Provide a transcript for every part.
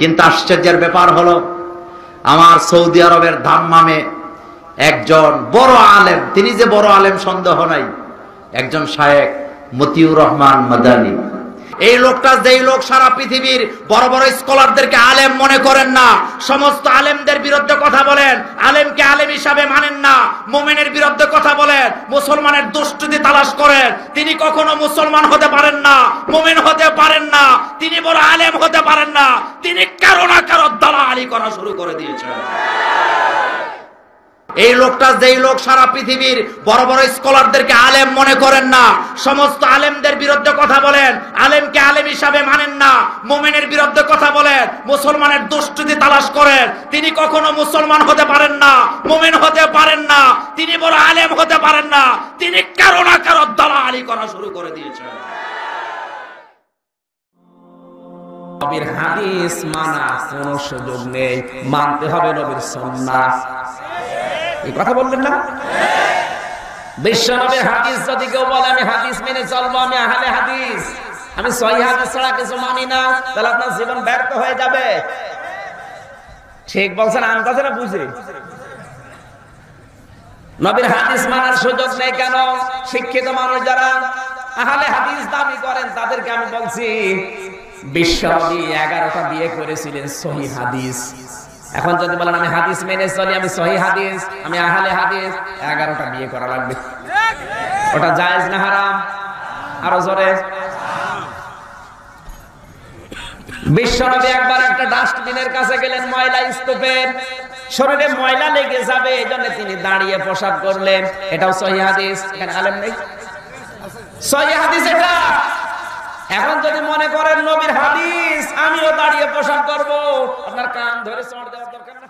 কিন্তু আশ্চর্যের ব্যাপার হলো আমার সৌদি আরবের ধাম্মামে একজন বড় আলেম তিনি যে বড় আলেম সন্দেহ নাই একজন শায়েক মতিউর রহমান মাদানী এই লোকটা যেই লোক সারা পৃথিবীর বড় বড় স্কলারদেরকে আলেম মনে করেন না সমস্ত আলেমদের বিরুদ্ধে কথা বলেন আলেমকে আলেম হিসাবে মানেন না মোমেনের বিরুদ্ধে কথা বলেন মুসলমানের দুষ্টুতি তালাশ করেন তিনি কখনো মুসলমান হতে পারেন না মোমেন হতে পারেন না তিনি বড় আলেম হতে পারেন না তিনি কারো না কারো আলী করা শুরু করে দিয়েছেন এই লোকটা যেই লোক সারা পৃথিবীর বড় বড় স্কলারদেরকে আলেম মনে করেন না সমস্ত আলেমদের বিরুদ্ধে কথা বলেন আলেমকে আলেম হিসাবে মানেন না মোমেনের বিরুদ্ধে কথা বলেন মুসলমানের দুষ্টুতি তালাশ করেন তিনি কখনো মুসলমান হতে পারেন না মোমেন হতে পারেন না তিনি বড় আলেম হতে পারেন না তিনি কারো না কারো দালালি করা শুরু করে দিয়েছেন নবীর হাদিস মানা কোন সুযোগ নেই মানতে হবে নবীর সন্না এই কথা বললেন না হাদিস যদি কেউ বলে আমি হাদিস মেনে চলবো আমি আহলে হাদিস আমি সহি হাদিস ছাড়া কিছু মানি না তাহলে আপনার জীবন ব্যর্থ হয়ে যাবে ঠিক বলছেন আন্দাজে না বুঝে নবীর হাদিস মানার সুযোগ নেই কেন শিক্ষিত মানুষ যারা আহলে হাদিস দাবি করেন তাদেরকে আমি বলছি বিশ্বনবী এগারোটা বিয়ে করেছিলেন সহি হাদিস এখন যদি বলেন আমি হাদিস মেনে চলি আমি সহি হাদিস আমি আহালে হাদিস এগারোটা বিয়ে করা লাগবে ওটা জায়েজ না হারাম আরো জোরে বিশ্বনবী একবার একটা ডাস্টবিনের কাছে গেলেন ময়লা স্তূপের শরীরে ময়লা লেগে যাবে এই জন্য তিনি দাঁড়িয়ে প্রসাদ করলেন এটাও সহি হাদিস এখানে আলেম নেই সহি হাদিস এটা এখন যদি মনে করেন নবীর হাদিস আমিও দাঁড়িয়ে প্রসাদ করব আপনার কান ধরে চড় দেওয়ার দরকার না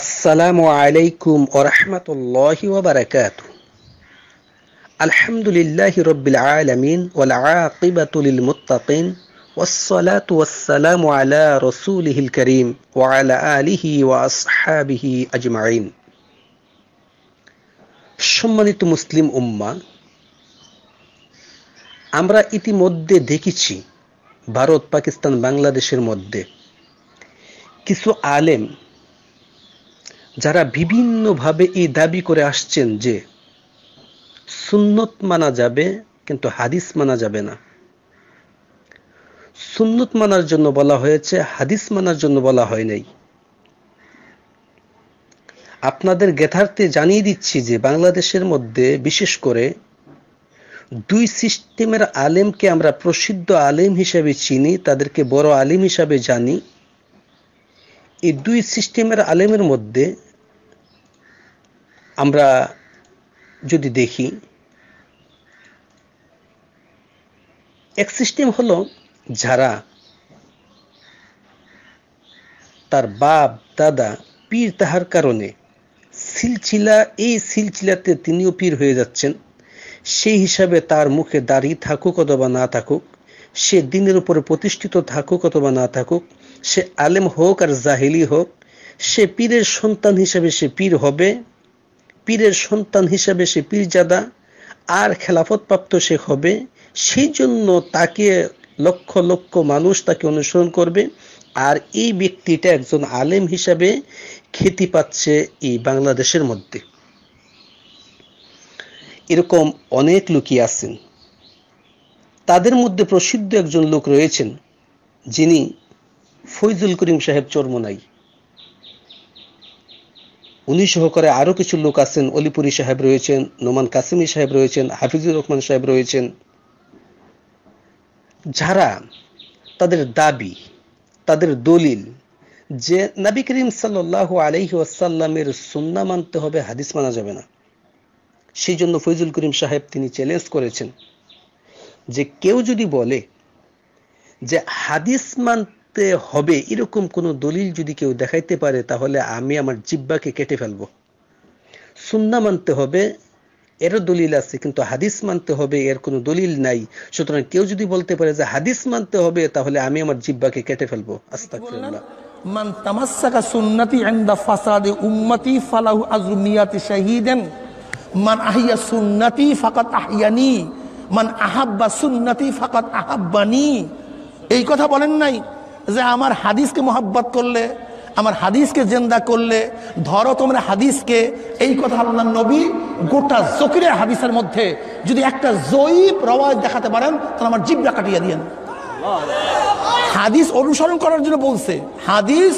আসসালামু আলাইকুম ওরহমতুল্লাহি ওবরাকাত الحمد لله رب العالمين والعاقبة للمتقين والصلاة والسلام على رسوله الكريم وعلى آله وأصحابه أجمعين সম্মানিত মুসলিম উম্মা আমরা ইতিমধ্যে দেখেছি ভারত পাকিস্তান বাংলাদেশের মধ্যে কিছু আলেম যারা বিভিন্নভাবে এই দাবি করে আসছেন যে সুন্নত মানা যাবে কিন্তু হাদিস মানা যাবে না সুন্নত মানার জন্য বলা হয়েছে হাদিস মানার জন্য বলা হয় নাই আপনাদের জ্ঞাতার্থে জানিয়ে দিচ্ছি যে বাংলাদেশের মধ্যে বিশেষ করে দুই সিস্টেমের আলেমকে আমরা প্রসিদ্ধ আলেম হিসেবে চিনি তাদেরকে বড় আলেম হিসাবে জানি এই দুই সিস্টেমের আলেমের মধ্যে আমরা যদি দেখি এক সিস্টেম হল যারা তার বাপ দাদা পীর তাহার কারণে সিলচিলা এই সিলচিলাতে তিনিও পীর হয়ে যাচ্ছেন সেই হিসাবে তার মুখে দাড়ি থাকুক অথবা না থাকুক সে দিনের উপরে প্রতিষ্ঠিত থাকুক অথবা না থাকুক সে আলেম হোক আর জাহিলি হোক সে পীরের সন্তান হিসাবে সে পীর হবে পীরের সন্তান হিসাবে সে পীরজাদা আর খেলাফত প্রাপ্ত সে হবে সেই জন্য তাকে লক্ষ লক্ষ মানুষ তাকে অনুসরণ করবে আর এই ব্যক্তিটা একজন আলেম হিসাবে খ্যাতি পাচ্ছে এই বাংলাদেশের মধ্যে এরকম অনেক লোকই আছেন তাদের মধ্যে প্রসিদ্ধ একজন লোক রয়েছেন যিনি ফৈজুল করিম সাহেব চর্মনাই উনি সহকারে আরও কিছু লোক আছেন অলিপুরি সাহেব রয়েছেন নোমান কাসিমি সাহেব রয়েছেন হাফিজুর রহমান সাহেব রয়েছেন যারা তাদের দাবি তাদের দলিল যে নাবি করিম সাল্লাহ আলহি ওয়াসাল্লামের সুন্না মানতে হবে হাদিস মানা যাবে না সেই জন্য ফৈজুল করিম সাহেব তিনি চ্যালেঞ্জ করেছেন যে কেউ যদি বলে যে হাদিস মানতে হবে এরকম কোন দলিল যদি কেউ দেখাইতে পারে তাহলে আমি আমার জিব্বাকে কেটে ফেলব সুন্না মানতে হবে এরও দলিল আছে কিন্তু হাদিস মানতে হবে এর কোনো দলিল নাই সুতরাং কেউ যদি বলতে পারে যে হাদিস মানতে হবে তাহলে আমি আমার জিব্বাকে কেটে ফেলবো আস্তাগফিরুল্লাহ সুন্নতি ইনদা ফাসাদি উম্মতি ফালাহু মান আহিয়া সুন্নাতি ফাকাত আহিয়ানি মান আহাব্বা সুন্নাতি ফাকাত আহাব্বানি এই কথা বলেন নাই যে আমার হাদিসকে মোহাব্বত করলে আমার হাদিসকে জেন্দা করলে ধরো তোমরা হাদিসকে এই কথা আল্লাহ নবী গোটা জকিরের হাদিসের মধ্যে যদি একটা জয়ীব রওয়াজ দেখাতে পারেন তাহলে আমার জিবরা কাটিয়ে দিয়েন হাদিস অনুসরণ করার জন্য বলছে হাদিস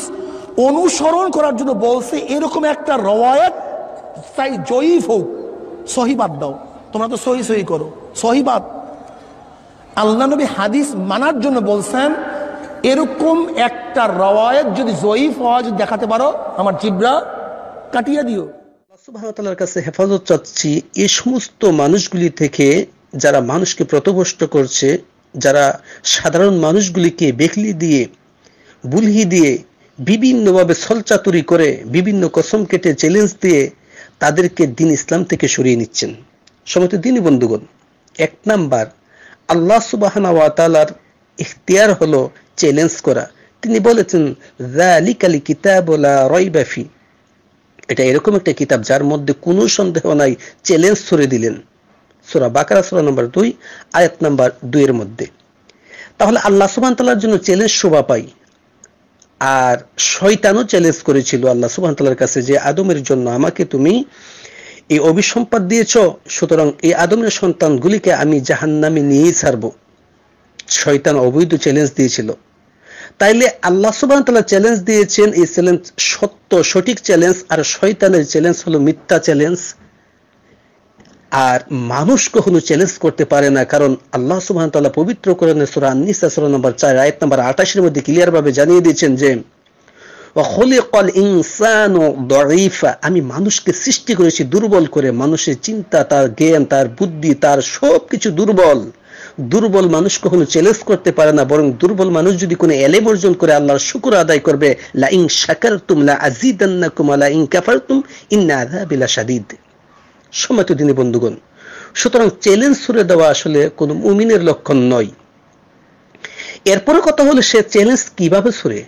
অনুসরণ করার জন্য বলছে এরকম একটা রওয়ায়ত তাই জয়ীফ হোক সহিবাদ দাও তোমরা তো সহি সহি করো সহিবাদ আল্লাহ নবী হাদিস মানার জন্য বলছেন এরকম একটা রওয়ায়ত যদি জয়ীফ হওয়া যদি দেখাতে পারো আমার জিব্রা কাটিয়ে দিও ভারতালার কাছে হেফাজত চাচ্ছি এই সমস্ত মানুষগুলি থেকে যারা মানুষকে প্রতভষ্ট করছে যারা সাধারণ মানুষগুলিকে বেকলি দিয়ে বুলহি দিয়ে বিভিন্নভাবে সলচাতুরি করে বিভিন্ন কসম কেটে চ্যালেঞ্জ দিয়ে তাদেরকে দিন ইসলাম থেকে সরিয়ে নিচ্ছেন সমস্ত দিনই বন্ধুগণ এক নাম্বার আল্লাহ সুবাহানা ওয়াতালার ইখতিয়ার হলো চ্যালেঞ্জ করা তিনি বলেছেন এটা এরকম একটা কিতাব যার মধ্যে কোনো সন্দেহ নাই চ্যালেঞ্জ ছড়ে দিলেন সোরা বাকারা সোরা নম্বর দুই আয়াত নাম্বার দুইয়ের মধ্যে তাহলে আল্লাহ সুবাহ জন্য চ্যালেঞ্জ শোভা পাই আর শয়তানও চ্যালেঞ্জ করেছিল আল্লাহ সুবাহ তাল্লার কাছে যে আদমের জন্য আমাকে তুমি এই অভিসম্পাদ দিয়েছ সুতরাং এই আদমের সন্তানগুলিকে আমি জাহান্নামে নিয়েই ছাড়ব শয়তান অবৈধ চ্যালেঞ্জ দিয়েছিল তাইলে আল্লাহ সুবাহ তাল্লাহ চ্যালেঞ্জ দিয়েছেন এই চ্যালেঞ্জ সত্য সঠিক চ্যালেঞ্জ আর শয়তানের চ্যালেঞ্জ হলো মিথ্যা চ্যালেঞ্জ আর মানুষ কখনো চ্যালেঞ্জ করতে পারে না কারণ আল্লাহ সুবহান তাআলা পবিত্র কোরআনে সূরা আন-নিসা নম্বর চার আয়ত নম্বর আঠাশের মধ্যে ক্লিয়ার ভাবে জানিয়ে দিয়েছেন যে আমি মানুষকে সৃষ্টি করেছি দুর্বল করে মানুষের চিন্তা তার জ্ঞান তার বুদ্ধি তার সব কিছু দুর্বল দুর্বল মানুষ কখনো চ্যালেঞ্জ করতে পারে না বরং দুর্বল মানুষ যদি কোনো এলেম অর্জন করে আল্লাহর শুকুর আদায় করবে লা শাকার তুম লা আজিদান্নাকুম লা ইন কাফারতুম ইন্না আযাবি লাশাদীদ সময় তো তিনি বন্ধুগণ সুতরাং চ্যালেঞ্জ ছুড়ে দেওয়া আসলে কোনো মুমিনের লক্ষণ নয় এরপরে কথা হলো সে চ্যালেঞ্জ কিভাবে ছুড়ে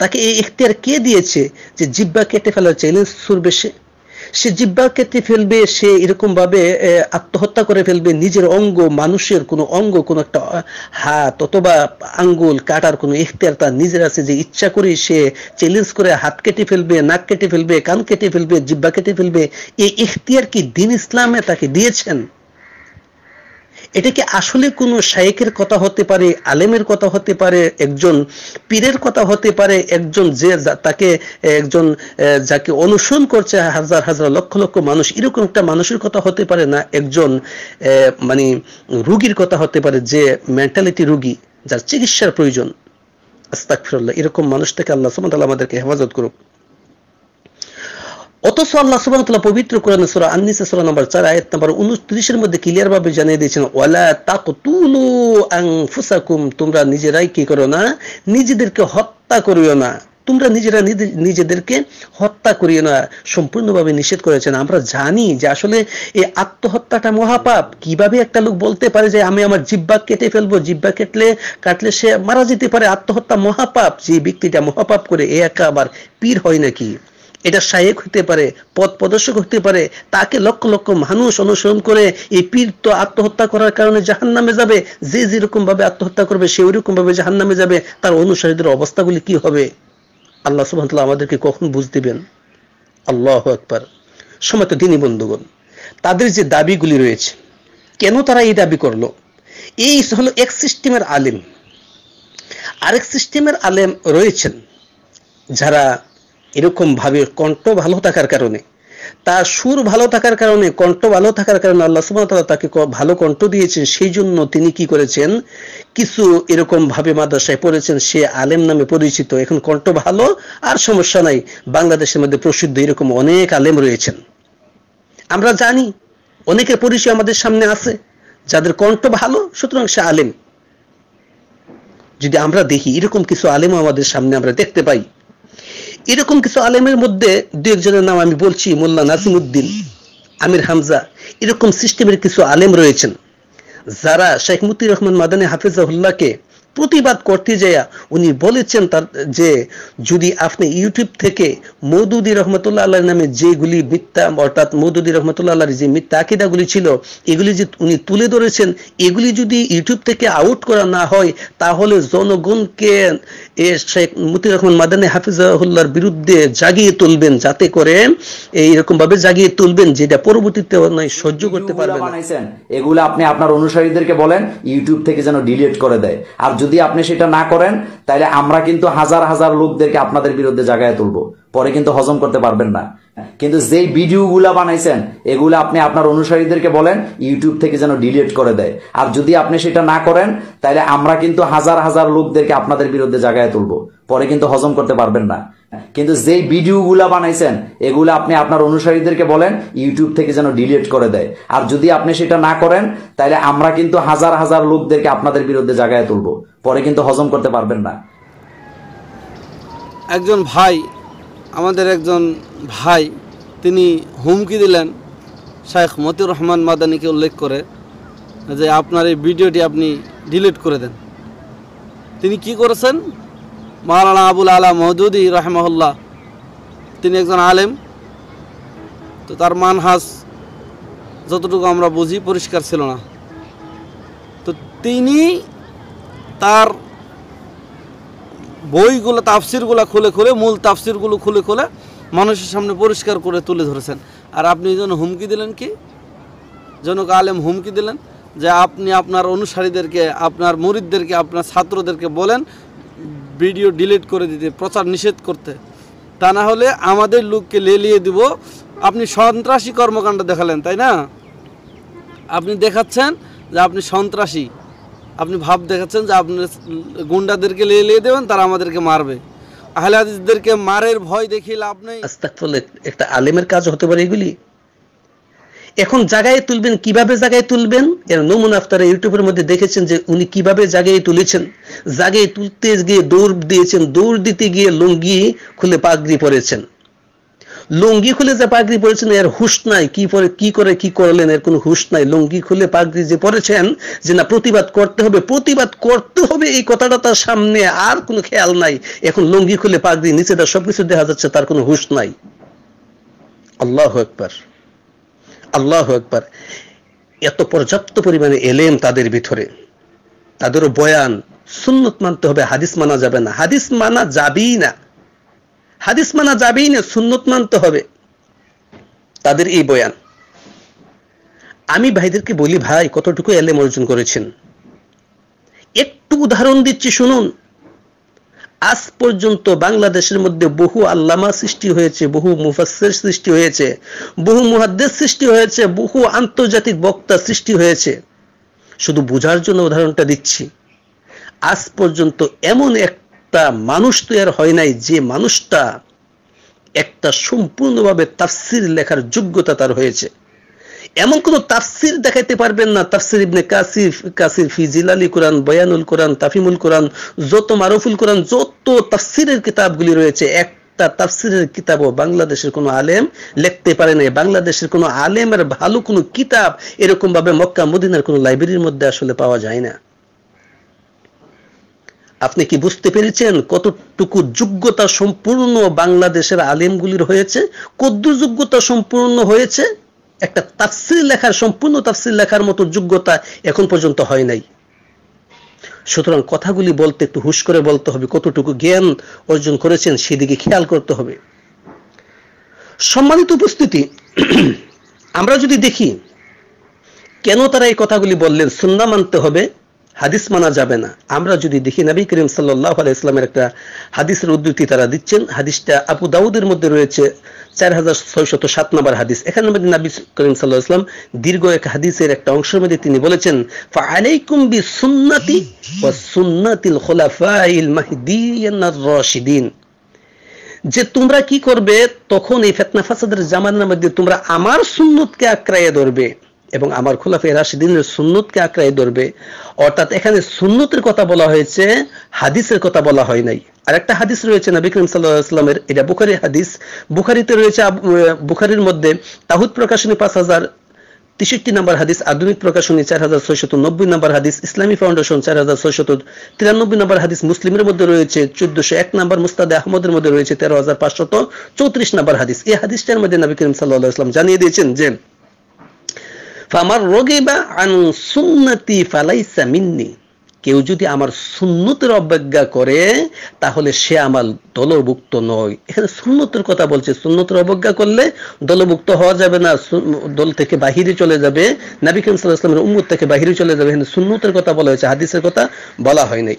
তাকে এই ইখতিয়ার কে দিয়েছে যে জিব্বা কেটে ফেলার চ্যালেঞ্জ ছুড়বে সে সে জিব্বা কেটে ফেলবে সে ভাবে আত্মহত্যা করে ফেলবে নিজের অঙ্গ মানুষের কোনো অঙ্গ কোনো একটা হাত অথবা আঙ্গুল কাটার কোনো ইখতিয়ার তার নিজের আছে যে ইচ্ছা করে সে চ্যালেঞ্জ করে হাত কেটে ফেলবে নাক কেটে ফেলবে কান কেটে ফেলবে জিব্বা কেটে ফেলবে এই ইখতিয়ার কি দিন ইসলামে তাকে দিয়েছেন এটা কি আসলে কোনো শায়েকের কথা হতে পারে আলেমের কথা হতে পারে একজন পীরের কথা হতে পারে একজন যে তাকে একজন যাকে অনুসরণ করছে হাজার হাজার লক্ষ লক্ষ মানুষ এরকম একটা মানুষের কথা হতে পারে না একজন মানে রুগীর কথা হতে পারে যে মেন্টালিটি রুগী যার চিকিৎসার প্রয়োজন আস্তাক ফিরল্লাহ এরকম মানুষ থেকে আল্লাহ সুমতাল আমাদেরকে হেফাজত করুক অথচ আল্লাহ সুবাহতাল্লাহ পবিত্র কোরআন সুরা আন্নিসা সুরা নম্বর চার আয়াত নম্বর উনত্রিশের মধ্যে ক্লিয়ার ভাবে জানিয়ে দিয়েছেন ওয়ালা তাক তুলু আং ফুসাকুম তোমরা নিজেরাই কি করো না নিজেদেরকে হত্যা করিও না তোমরা নিজেরা নিজেদেরকে হত্যা করিও না সম্পূর্ণভাবে নিষেধ করেছেন আমরা জানি যে আসলে এই আত্মহত্যাটা মহাপাপ কিভাবে একটা লোক বলতে পারে যে আমি আমার জিব্বা কেটে ফেলবো জিব্বা কেটলে কাটলে সে মারা যেতে পারে আত্মহত্যা মহাপাপ যে ব্যক্তিটা মহাপাপ করে এ একা আবার পীর হয় নাকি এটা শায়েক হতে পারে পথ প্রদর্শক হতে পারে তাকে লক্ষ লক্ষ মানুষ অনুসরণ করে এই পীর তো আত্মহত্যা করার কারণে জাহান নামে যাবে যে যেরকম ভাবে আত্মহত্যা করবে সে ওইরকম ভাবে জাহান নামে যাবে তার অনুসারীদের অবস্থাগুলি কি হবে আল্লাহ সুবাহতাল্লাহ আমাদেরকে কখন বুঝ দিবেন আল্লাহ একবার সময় তো দিনই বন্ধুগণ তাদের যে দাবিগুলি রয়েছে কেন তারা এই দাবি করলো এই হলো এক সিস্টেমের আলেম আরেক সিস্টেমের আলেম রয়েছেন যারা ভাবে কণ্ঠ ভালো থাকার কারণে তার সুর ভালো থাকার কারণে কণ্ঠ ভালো থাকার কারণে আল্লাহ সুবাহতাল্লাহ তাকে ভালো কণ্ঠ দিয়েছেন সেই জন্য তিনি কি করেছেন কিছু এরকম ভাবে মাদ্রাসায় পড়েছেন সে আলেম নামে পরিচিত এখন কণ্ঠ ভালো আর সমস্যা নাই বাংলাদেশের মধ্যে প্রসিদ্ধ এরকম অনেক আলেম রয়েছেন আমরা জানি অনেকের পরিচয় আমাদের সামনে আছে যাদের কণ্ঠ ভালো সুতরাং সে আলেম যদি আমরা দেখি এরকম কিছু আলেম আমাদের সামনে আমরা দেখতে পাই এরকম কিছু আলেমের মধ্যে দু একজনের নাম আমি বলছি মোল্লা নাজিমুদ্দিন আমির হামজা এরকম সিস্টেমের কিছু আলেম রয়েছেন যারা শেখ মুতি রহমান মাদানী হাফিজাহুল্লাহকে প্রতিবাদ করতে যাইয়া উনি বলেছেন তার যে যদি আপনি ইউটিউব থেকে মৌদুদি রহমতুল্লাহ আল্লাহর নামে যেগুলি মিথ্যা অর্থাৎ মৌদুদি রহমতুল্লাহ আল্লাহর যে মিথ্যা আকিদাগুলি ছিল এগুলি যে উনি তুলে ধরেছেন এগুলি যদি ইউটিউব থেকে আউট করা না হয় তাহলে জনগণকে এ শেখ মুতি রহমান মাদানী হাফিজাহুল্লার বিরুদ্ধে জাগিয়ে তুলবেন যাতে করে এইরকম ভাবে জাগিয়ে তুলবেন যেটা পরবর্তীতে সহ্য করতে পারবেন এগুলো আপনি আপনার অনুসারীদেরকে বলেন ইউটিউব থেকে যেন ডিলিট করে দেয় আর যদি আপনি সেটা না করেন তাহলে আমরা কিন্তু হাজার হাজার লোকদেরকে আপনাদের বিরুদ্ধে জায়গায় তুলব পরে কিন্তু হজম করতে পারবেন না কিন্তু যেই গুলা বানাইছেন এগুলো আপনি আপনার অনুসারীদেরকে বলেন ইউটিউব থেকে যেন ডিলিট করে দেয় আর যদি আপনি সেটা না করেন তাহলে আমরা কিন্তু হাজার হাজার লোকদেরকে আপনাদের বিরুদ্ধে জায়গায় তুলব পরে কিন্তু হজম করতে পারবেন না কিন্তু যেই ভিডিওগুলা বানাইছেন এগুলো আপনি আপনার অনুসারীদেরকে বলেন ইউটিউব থেকে যেন ডিলিট করে দেয় আর যদি আপনি সেটা না করেন তাহলে আমরা কিন্তু হাজার হাজার লোকদেরকে আপনাদের বিরুদ্ধে জায়গায় তুলব পরে কিন্তু হজম করতে পারবেন না একজন ভাই আমাদের একজন ভাই তিনি হুমকি দিলেন শেখ মতিউর রহমান মাদানিকে উল্লেখ করে যে আপনার এই ভিডিওটি আপনি ডিলিট করে দেন তিনি কি করেছেন মহারানা আবুল আলা মহদুদি রহমহল্লা তিনি একজন আলেম তো তার মানহাস যতটুকু আমরা বুঝি পরিষ্কার ছিল না তো তিনি তার বইগুলো তাফসিরগুলো খুলে খুলে মূল তাফসিরগুলো খুলে খুলে মানুষের সামনে পরিষ্কার করে তুলে ধরেছেন আর আপনি যেন হুমকি দিলেন কি জনক আলেম হুমকি দিলেন যে আপনি আপনার অনুসারীদেরকে আপনার মুরিদদেরকে আপনার ছাত্রদেরকে বলেন ভিডিও ডিলিট করে দিতে প্রচার নিষেধ করতে তা না হলে আমাদের লোককে লেলিয়ে দিব আপনি সন্ত্রাসী কর্মকাণ্ড দেখালেন তাই না আপনি দেখাচ্ছেন যে আপনি সন্ত্রাসী আপনি ভাব দেখাচ্ছেন যে আপনি গুন্ডাদেরকে লেলিয়ে দেবেন তারা আমাদেরকে মারবে আহলে হাদিসদেরকে মারের ভয় দেখিয়ে লাভ নেই একটা আলেমের কাজ হতে পারে এগুলি এখন জাগায় তুলবেন কিভাবে জাগায় তুলবেন এর নমুনা আপনারা ইউটিউবের মধ্যে দেখেছেন যে উনি কিভাবে জাগায় তুলেছেন জাগায় তুলতে গিয়ে দৌড় দিয়েছেন দৌড় দিতে গিয়ে লুঙ্গি খুলে পাগড়ি পরেছেন লুঙ্গি খুলে যে পাগড়ি পরেছেন এর হুশ নাই কি পরে কি করে কি করলেন এর কোনো হুশ নাই লুঙ্গি খুলে পাগড়ি যে পরেছেন যে না প্রতিবাদ করতে হবে প্রতিবাদ করতে হবে এই কথাটা তার সামনে আর কোনো খেয়াল নাই এখন লুঙ্গি খুলে পাগড়ি নিচে তার সবকিছু দেখা যাচ্ছে তার কোনো হুশ নাই আল্লাহ একবার আল্লাহ একবার এত পর্যাপ্ত পরিমাণে এলেম তাদের ভিতরে তাদেরও বয়ান সুন্নত মানতে হবে হাদিস মানা যাবে না হাদিস মানা যাবেই না হাদিস মানা যাবেই না সুন্নত মানতে হবে তাদের এই বয়ান আমি ভাইদেরকে বলি ভাই কতটুকু এলেম অর্জন করেছেন একটু উদাহরণ দিচ্ছি শুনুন আজ পর্যন্ত বাংলাদেশের মধ্যে বহু আল্লামা সৃষ্টি হয়েছে বহু মুফাসের সৃষ্টি হয়েছে বহু মুহাদ্দেশ সৃষ্টি হয়েছে বহু আন্তর্জাতিক বক্তা সৃষ্টি হয়েছে শুধু বোঝার জন্য উদাহরণটা দিচ্ছি আজ পর্যন্ত এমন একটা মানুষ তৈরি হয় নাই যে মানুষটা একটা সম্পূর্ণভাবে তাফসির লেখার যোগ্যতা তার হয়েছে এমন কোন তাফসির দেখাইতে পারবেন না তাফসির ইবনে কাসির ফিজিল আলী কোরআন বয়ানুল কোরআন তাফিমুল কোরআন যত মারুফুল কোরআন যত তাফসিরের কিতাবগুলি রয়েছে এক তাফসিরের কিতাবও বাংলাদেশের কোনো আলেম লিখতে পারে নাই বাংলাদেশের কোনো আলেমের ভালো কোনো কিতাব মক্কা মদিনার কোনো লাইব্রেরির মধ্যে আসলে পাওয়া যায় না আপনি কি বুঝতে পেরেছেন কতটুকু যোগ্যতা সম্পূর্ণ বাংলাদেশের আলেমগুলির হয়েছে কদ্দু যোগ্যতা সম্পূর্ণ হয়েছে একটা তাফসিল লেখার সম্পূর্ণ তাফসিল লেখার মতো যোগ্যতা এখন পর্যন্ত হয় নাই সুতরাং কথাগুলি বলতে একটু হুশ করে বলতে হবে কতটুকু জ্ঞান অর্জন করেছেন সেদিকে খেয়াল করতে হবে সম্মানিত উপস্থিতি আমরা যদি দেখি কেন তারা এই কথাগুলি বললেন সুন্না মানতে হবে হাদিস মানা যাবে না আমরা যদি দেখি নবী করিম সাল্লাহ আলাই ইসলামের একটা হাদিসের উদ্ধৃতি তারা দিচ্ছেন হাদিসটা আবু দাউদের মধ্যে রয়েছে চার হাজার ছয়শত সাত নম্বর হাদিস এখানে মধ্যে নবী করিম সাল্লাহ ইসলাম দীর্ঘ এক হাদিসের একটা অংশের মধ্যে তিনি বলেছেন আলাইকুম সুন্নাতি ও সুন্নাতিল খোলাফাইল রশিদিন যে তোমরা কি করবে তখন এই ফেতনা ফাসাদের জামানের মধ্যে তোমরা আমার সুন্নতকে আক্রাইয়া ধরবে এবং আমার খোলাফে রাশিদিনের সুন্নতকে আঁকড়াই ধরবে অর্থাৎ এখানে সুন্নতের কথা বলা হয়েছে হাদিসের কথা বলা হয় নাই আর একটা হাদিস রয়েছে না বিক্রম সাল্লাহামের এটা বুখারি হাদিস বুখারিতে রয়েছে বুখারির মধ্যে তাহুদ প্রকাশনী পাঁচ হাজার তেষট্টি নাম্বার হাদিস আধুনিক প্রকাশনী চার হাজার ছয়শত নব্বই নাম্বার হাদিস ইসলামী ফাউন্ডেশন চার হাজার ছয়শত তিরানব্বই নাম্বার হাদিস মুসলিমের মধ্যে রয়েছে চোদ্দশো এক নাম্বার মুস্তাদে আহমদের মধ্যে রয়েছে তেরো হাজার পাঁচশত চৌত্রিশ নাম্বার হাদিস এই হাদিসটার মধ্যে নবী করিম সাল্লাহ ইসলাম জানিয়ে দিয়েছেন যে ফামার রোগে বা আন সুন্নতি ফালাইসা মিন্নি কেউ যদি আমার সুন্নতের অবজ্ঞা করে তাহলে সে আমার দলভুক্ত নয় এখানে সুন্নতের কথা বলছে সুন্নতের অবজ্ঞা করলে দলভুক্ত হওয়া যাবে না দল থেকে বাহিরে চলে যাবে নাবিক ইসলামের উম্মুদ থেকে বাহিরে চলে যাবে এখানে সুন্নতের কথা বলা হয়েছে হাদিসের কথা বলা হয় নাই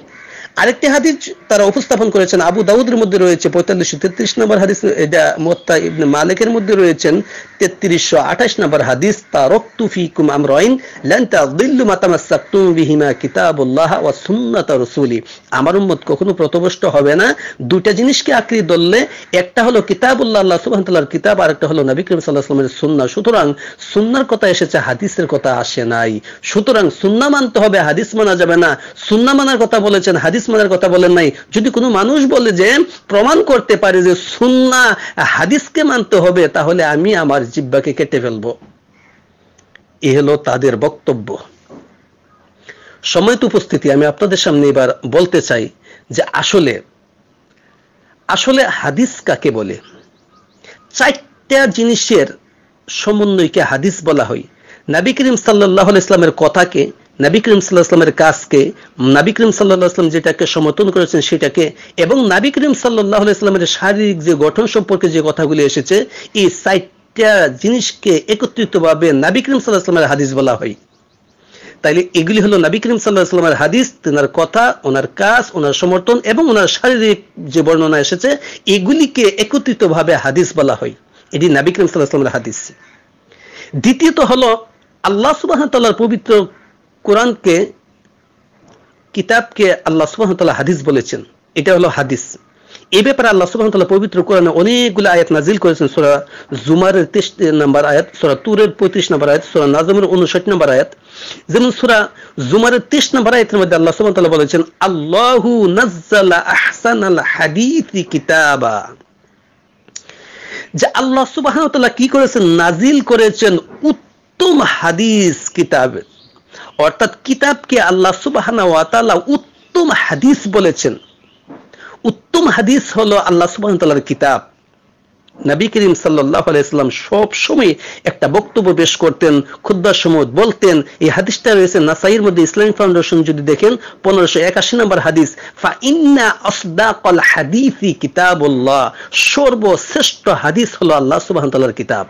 আরেকটি হাদিস তারা উপস্থাপন করেছেন আবু দাউদের মধ্যে রয়েছে পঁয়তাল্লিশশো তেত্রিশ নম্বর হাদিস এটা মোত্তা ইবনে মালিকের মধ্যে রয়েছেন তেত্রিশশো আঠাশ নম্বর হাদিস আমরাইন বিহিমা কিতাবুল্লাহ সুন্নাত আমার উম্মত কখনো প্রতবষ্ট হবে না জিনিসকে আঁকড়ে ধরলে একটা হলো কিতাবুল্লাহ আল্লাহ সুবহানাহু কিতাব আর একটা হলো নবী করিম সুতরাং সুন্নার কথা এসেছে হাদিসের কথা আসে নাই সুতরাং সুন্নাহ মানতে হবে হাদিস মানা যাবে না সুন্না মানার কথা বলেছেন হাদিস হাদিস মানার কথা বলেন নাই যদি কোনো মানুষ বলে যে প্রমাণ করতে পারে যে সুন্না হাদিসকে মানতে হবে তাহলে আমি আমার জিব্বাকে কেটে ফেলবো এ হলো তাদের বক্তব্য সময়ত উপস্থিতি আমি আপনাদের সামনে এবার বলতে চাই যে আসলে আসলে হাদিস কাকে বলে চারটা জিনিসের সমন্বয়কে হাদিস বলা হয় নাবি করিম সাল্লাহ ইসলামের কথাকে নাবি করিম সাল্লাহ আসলামের কাজকে নাবী করিম সাল্লাহ আসলাম যেটাকে সমর্থন করেছেন সেটাকে এবং নাবী করিম সাল্লাহ আসলামের শারীরিক যে গঠন সম্পর্কে যে কথাগুলি এসেছে এই সাইটটা জিনিসকে একত্রিতভাবে নাবী করিম সাল্লাহ আসলামের হাদিস বলা হয় তাইলে এগুলি হলো নাবী করিম সাল্লাহ আসলামের হাদিস তেনার কথা ওনার কাজ ওনার সমর্থন এবং ওনার শারীরিক যে বর্ণনা এসেছে এগুলিকে একত্রিতভাবে হাদিস বলা হয় এটি নাবি করিম সাল্লাহ আসলামের হাদিস দ্বিতীয়ত হলো আল্লাহ সুবাহ পবিত্র কোরআনকে কিতাবকে আল্লাহ সুবাহতাল্লাহ হাদিস বলেছেন এটা হলো হাদিস এ ব্যাপারে আল্লাহ সুবাহতাল্লাহ পবিত্র কোরআনে অনেকগুলো আয়াত নাজিল করেছেন সোরা জুমারের তেইশ নম্বর আয়াত সোরা তুরের পঁয়ত্রিশ নম্বর আয়াত সোরা নাজমের উনষাট নম্বর আয়াত যেমন সোরা জুমারের তেইশ নম্বর আয়াতের মধ্যে আল্লাহ সুবাহতাল্লাহ বলেছেন আল্লাহু নাজ্জালা আহসান আল হাদিসি কিতাবা যে আল্লাহ সুবাহতাল্লাহ কি করেছেন নাজিল করেছেন উত্তম হাদিস কিতাবের অর্থাৎ কিতাবকে আল্লাহ সুবাহানা ওয়াতালা উত্তম হাদিস বলেছেন উত্তম হাদিস হলো আল্লাহ সুবাহান তাল্লার কিতাব নবী করিম সাল্লাহ আলাইসলাম সব সময় একটা বক্তব্য পেশ করতেন খুদ্ার সময় বলতেন এই হাদিসটা রয়েছে নাসাইয়ের মধ্যে ইসলামিক ফাউন্ডেশন যদি দেখেন পনেরোশো একাশি নম্বর হাদিস ফা ইন্না আসদাকল হাদিফি কিতাবুল্লাহ সর্বশ্রেষ্ঠ হাদিস হলো আল্লাহ সুবাহ তাল্লার কিতাব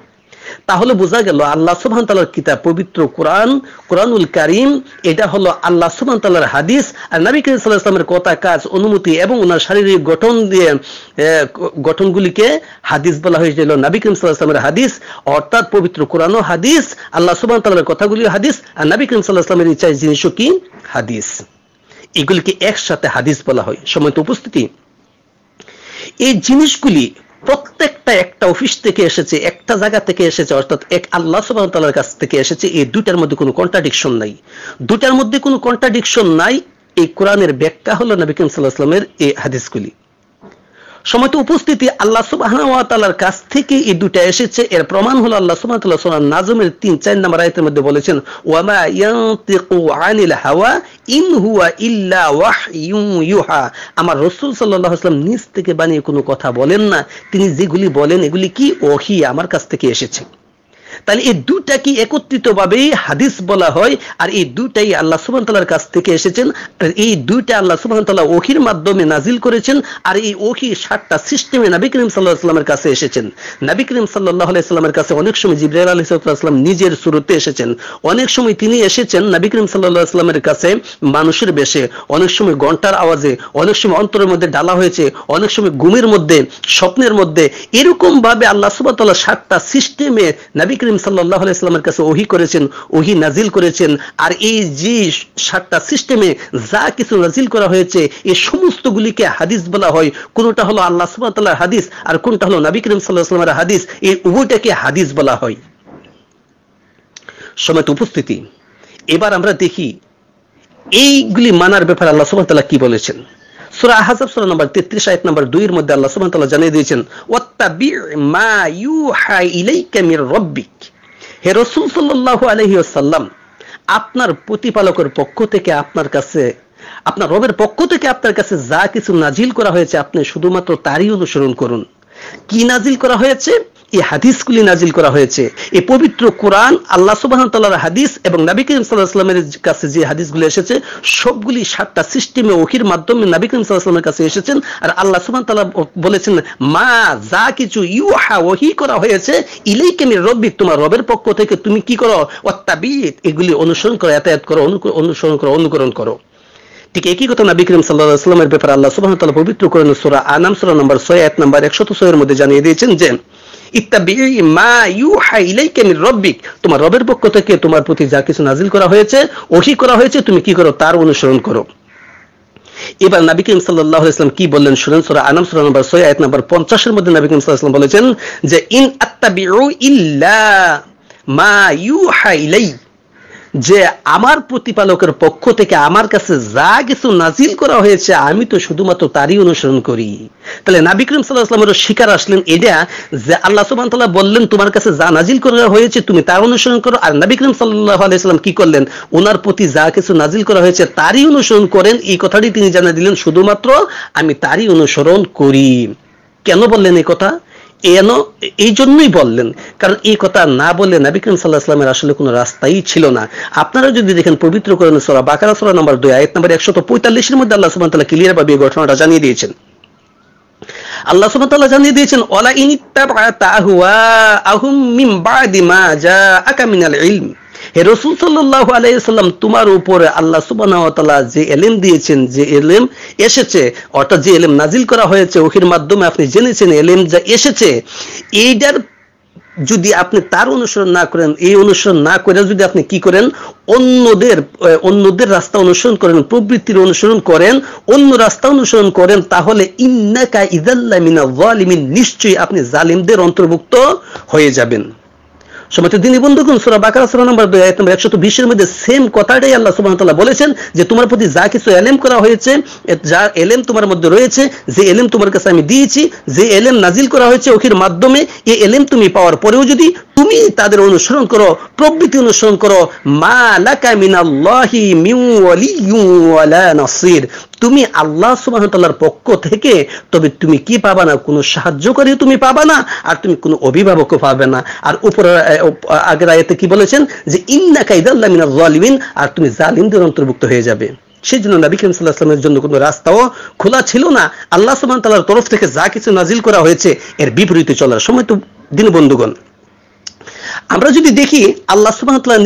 তাহলে বোঝা গেল আল্লাহ সুবহান তাল্লার কিতাব পবিত্র কোরআন কোরআনুল কারিম এটা হলো আল্লাহ সুবহান তাল্লার হাদিস আর নবী করিম সাল্লাহ ইসলামের কথা কাজ অনুমতি এবং ওনার শারীরিক গঠন দিয়ে গঠনগুলিকে হাদিস বলা হয়েছিল নবী করিম সাল্লাহ ইসলামের হাদিস অর্থাৎ পবিত্র কোরআনও হাদিস আল্লাহ সুবহান তাল্লার কথাগুলিও হাদিস আর নবী করিম সাল্লাহ ইসলামের ইচ্ছায় জিনিসও কি হাদিস এগুলিকে একসাথে হাদিস বলা হয় সময় তো উপস্থিতি এই জিনিসগুলি প্রত্যেকটা একটা অফিস থেকে এসেছে একটা জায়গা থেকে এসেছে অর্থাৎ এক আল্লাহ তালার কাছ থেকে এসেছে এই দুটার মধ্যে কোনো কন্ট্রাডিকশন নাই দুটার মধ্যে কোনো কন্ট্রাডিকশন নাই এই কোরআনের ব্যাখ্যা হলো নবী সাল্লাহ আসলামের এই হাদিসগুলি সময়ত উপস্থিতি আল্লাহ সুবাহর কাছ থেকে এই দুটা এসেছে এর প্রমাণ হলো আল্লাহ সুবাহ সোনান নাজমের তিন চার নাম্বার আয়তের মধ্যে বলেছেন ওয়ামা ইয়ান্তিকু আনিল হাওয়া ইন হুয়া ইল্লা ওয়াহ ইউহা আমার রসুল সাল্লাহ আসলাম নিজ থেকে বানিয়ে কোনো কথা বলেন না তিনি যেগুলি বলেন এগুলি কি ওহি আমার কাছ থেকে এসেছে তাহলে এই দুটাকে একত্রিতভাবেই হাদিস বলা হয় আর এই দুটাই আল্লাহ সুবহান তাআলার কাছ থেকে এসেছেন এই দুইটা আল্লাহ সুবহান তাল্লাহ ওহির মাধ্যমে নাজিল করেছেন আর এই ওহি সাতটা সিস্টেমে নাবি করিম সাল্লাহ আলাইহি সাল্লামের কাছে এসেছেন নাবি করিম সাল্লাহ আলাইহি কাছে অনেক সময় জিব্রাহ আলাইহিস সালাম নিজের সুরতে এসেছেন অনেক সময় তিনি এসেছেন নাবি করিম সাল্লাহ আলাইহি সাল্লামের কাছে মানুষের বেশে অনেক সময় ঘন্টার আওয়াজে অনেক সময় অন্তরের মধ্যে ডালা হয়েছে অনেক সময় ঘুমের মধ্যে স্বপ্নের মধ্যে এরকম ভাবে আল্লাহ সুবহান তাআলা সাতটা সিস্টেমে নাবিক করিম সাল্লাহ ইসলামের কাছে ওহি করেছেন ওহি নাজিল করেছেন আর এই যে সাতটা সিস্টেমে যা কিছু নাজিল করা হয়েছে এই সমস্ত গুলিকে হাদিস বলা হয় কোনটা হলো আল্লাহ সুবাহতাল্লাহ হাদিস আর কোনটা হলো নবী করিম সাল্লাহ ইসলামের হাদিস এই উভয়টাকে হাদিস বলা হয় সময় উপস্থিতি এবার আমরা দেখি এইগুলি মানার ব্যাপারে আল্লাহ সুবাহতাল্লাহ কি বলেছেন সুরা আহাজাব সুরা নম্বর তেত্রিশ আয়ত নম্বর দুইয়ের মধ্যে আল্লাহ সুবহান তাআলা জানিয়ে দিয়েছেন ওয়াত্তাবি মা ইউহা ইলাইকা মির রব্বিক হে রাসূল সাল্লাল্লাহু আলাইহি ওয়াসাল্লাম আপনার প্রতিপালকের পক্ষ থেকে আপনার কাছে আপনার রবের পক্ষ থেকে আপনার কাছে যা কিছু নাজিল করা হয়েছে আপনি শুধুমাত্র তারই অনুসরণ করুন কি নাজিল করা হয়েছে এই হাদিসগুলি নাজিল করা হয়েছে এই পবিত্র কোরআন আল্লাহ সুবাহতাল্লাহর হাদিস এবং নাবিক করিম কাছে যে হাদিসগুলি এসেছে সবগুলি সাতটা সিস্টেমে ওহির মাধ্যমে নাবিক করিম কাছে এসেছেন আর আল্লাহ সুবাহতাল্লাহ বলেছেন মা যা কিছু ইউহা ওহি করা হয়েছে ইলেই আমি রব্বি তোমার রবের পক্ষ থেকে তুমি কি করো অত্যাবিদ এগুলি অনুসরণ করো এতায়াত করো অনুসরণ করো অনুকরণ করো ঠিক একই কথা না বিক্রম সাল্লাহ আসলামের ব্যাপারে আল্লাহ সুবাহ পবিত্র করেন সুরা আনাম সুরা নম্বর ছয় এক নম্বর একশত ছয়ের মধ্যে জানিয়ে দিয়েছেন যে ইত্তাবি মা ইউহা রব্বিক তোমার রবের পক্ষ থেকে তোমার প্রতি যা কিছু নাজিল করা হয়েছে ওহি করা হয়েছে তুমি কি করো তার অনুসরণ করো এবার নাবিক করিম সাল্লাহ কি বললেন শুনেন সোরা আনাম সোরা নম্বর ছয় আয়াত নম্বর এর মধ্যে নাবী করিম বলেছেন যে ইন আত্তাবিউ ইল্লা মা ইউহা ইলাইক যে আমার প্রতিপালকের পক্ষ থেকে আমার কাছে যা কিছু নাজিল করা হয়েছে আমি তো শুধুমাত্র তারই অনুসরণ করি তাহলে নাবিক্রম সাল্লাহ আসলামের শিকার আসলেন এটা যে আল্লাহ সুবান তাল্লাহ বললেন তোমার কাছে যা নাজিল করা হয়েছে তুমি তা অনুসরণ করো আর নাবিক্রম সাল্লাহ আলাইসাল্লাম কি করলেন ওনার প্রতি যা কিছু নাজিল করা হয়েছে তারই অনুসরণ করেন এই কথাটি তিনি জানা দিলেন শুধুমাত্র আমি তারই অনুসরণ করি কেন বললেন এই কথা এন এই জন্যই বললেন কারণ এই কথা না বলে নাবিক সাল্লাহামের আসলে কোনো রাস্তাই ছিল না আপনারা যদি দেখেন পবিত্র করেন সোরা বাকারা সোরা নম্বর দুই আয়াত নম্বর একশত পঁয়তাল্লিশের মধ্যে আল্লাহ সুবাহ তাল্লাহ ক্লিয়ার ভাবে ঘটনাটা জানিয়ে দিয়েছেন আল্লাহ সুবহানাহু ওয়া জানিয়ে দিয়েছেন ওয়ালা ইন তাহুয়া আহুয়া আহুম মিন বাদি মা জাআকা মিনাল ইলম হে রসুল সাল্লাহ আলাইসাল্লাম তোমার উপরে আল্লাহ সুবানা যে এলিম দিয়েছেন যে এলিম এসেছে অর্থাৎ যে এলিম নাজিল করা হয়েছে ওহির মাধ্যমে আপনি জেনেছেন এলিম যা এসেছে এইটার যদি আপনি তার অনুসরণ না করেন এই অনুসরণ না করে যদি আপনি কি করেন অন্যদের অন্যদের রাস্তা অনুসরণ করেন প্রবৃত্তির অনুসরণ করেন অন্য রাস্তা অনুসরণ করেন তাহলে ইন্নাকা ইদাল্লা মিনা ওয়ালিমিন নিশ্চয়ই আপনি জালিমদের অন্তর্ভুক্ত হয়ে যাবেন সমাজ দিনী বন্ধুগণ সুরা বাকারা সুরা নম্বর দুই আয়াত নম্বর একশো বিশের মধ্যে সেম কথাটাই আল্লাহ সুবাহ তাল্লাহ বলেছেন যে তোমার প্রতি যা কিছু এলেম করা হয়েছে যা এলেম তোমার মধ্যে রয়েছে যে এলেম তোমার কাছে আমি দিয়েছি যে এলেম নাজিল করা হয়েছে ওখির মাধ্যমে এই এলেম তুমি পাওয়ার পরেও যদি তুমি তাদের অনুসরণ করো প্রবৃতি অনুসরণ করো মা লাকা মিনাল্লাহি মিন ওয়ালিয়্যুন ওয়ালা নাসির তুমি আল্লাহ সুবহান তাআলার পক্ষ থেকে তবে তুমি কি পাবা না কোনো সাহায্যকারী তুমি পাবা না আর তুমি কোনো অভিভাবক পাবে না আর উপর আগের আয়াতে কি বলেছেন যে ইন্না কাইদাল্লাহ মিনাল জালিমিন আর তুমি জালিমদের অন্তর্ভুক্ত হয়ে যাবে সেই জন্য নবী করিম সাল্লাহ আসলামের জন্য কোনো রাস্তাও খোলা ছিল না আল্লাহ সুবহান তাআলার তরফ থেকে যা কিছু নাজিল করা হয়েছে এর বিপরীতে চলার সময় তো দিনবন্ধুগণ আমরা যদি দেখি আল্লাহ সুবাহতাল্লাহ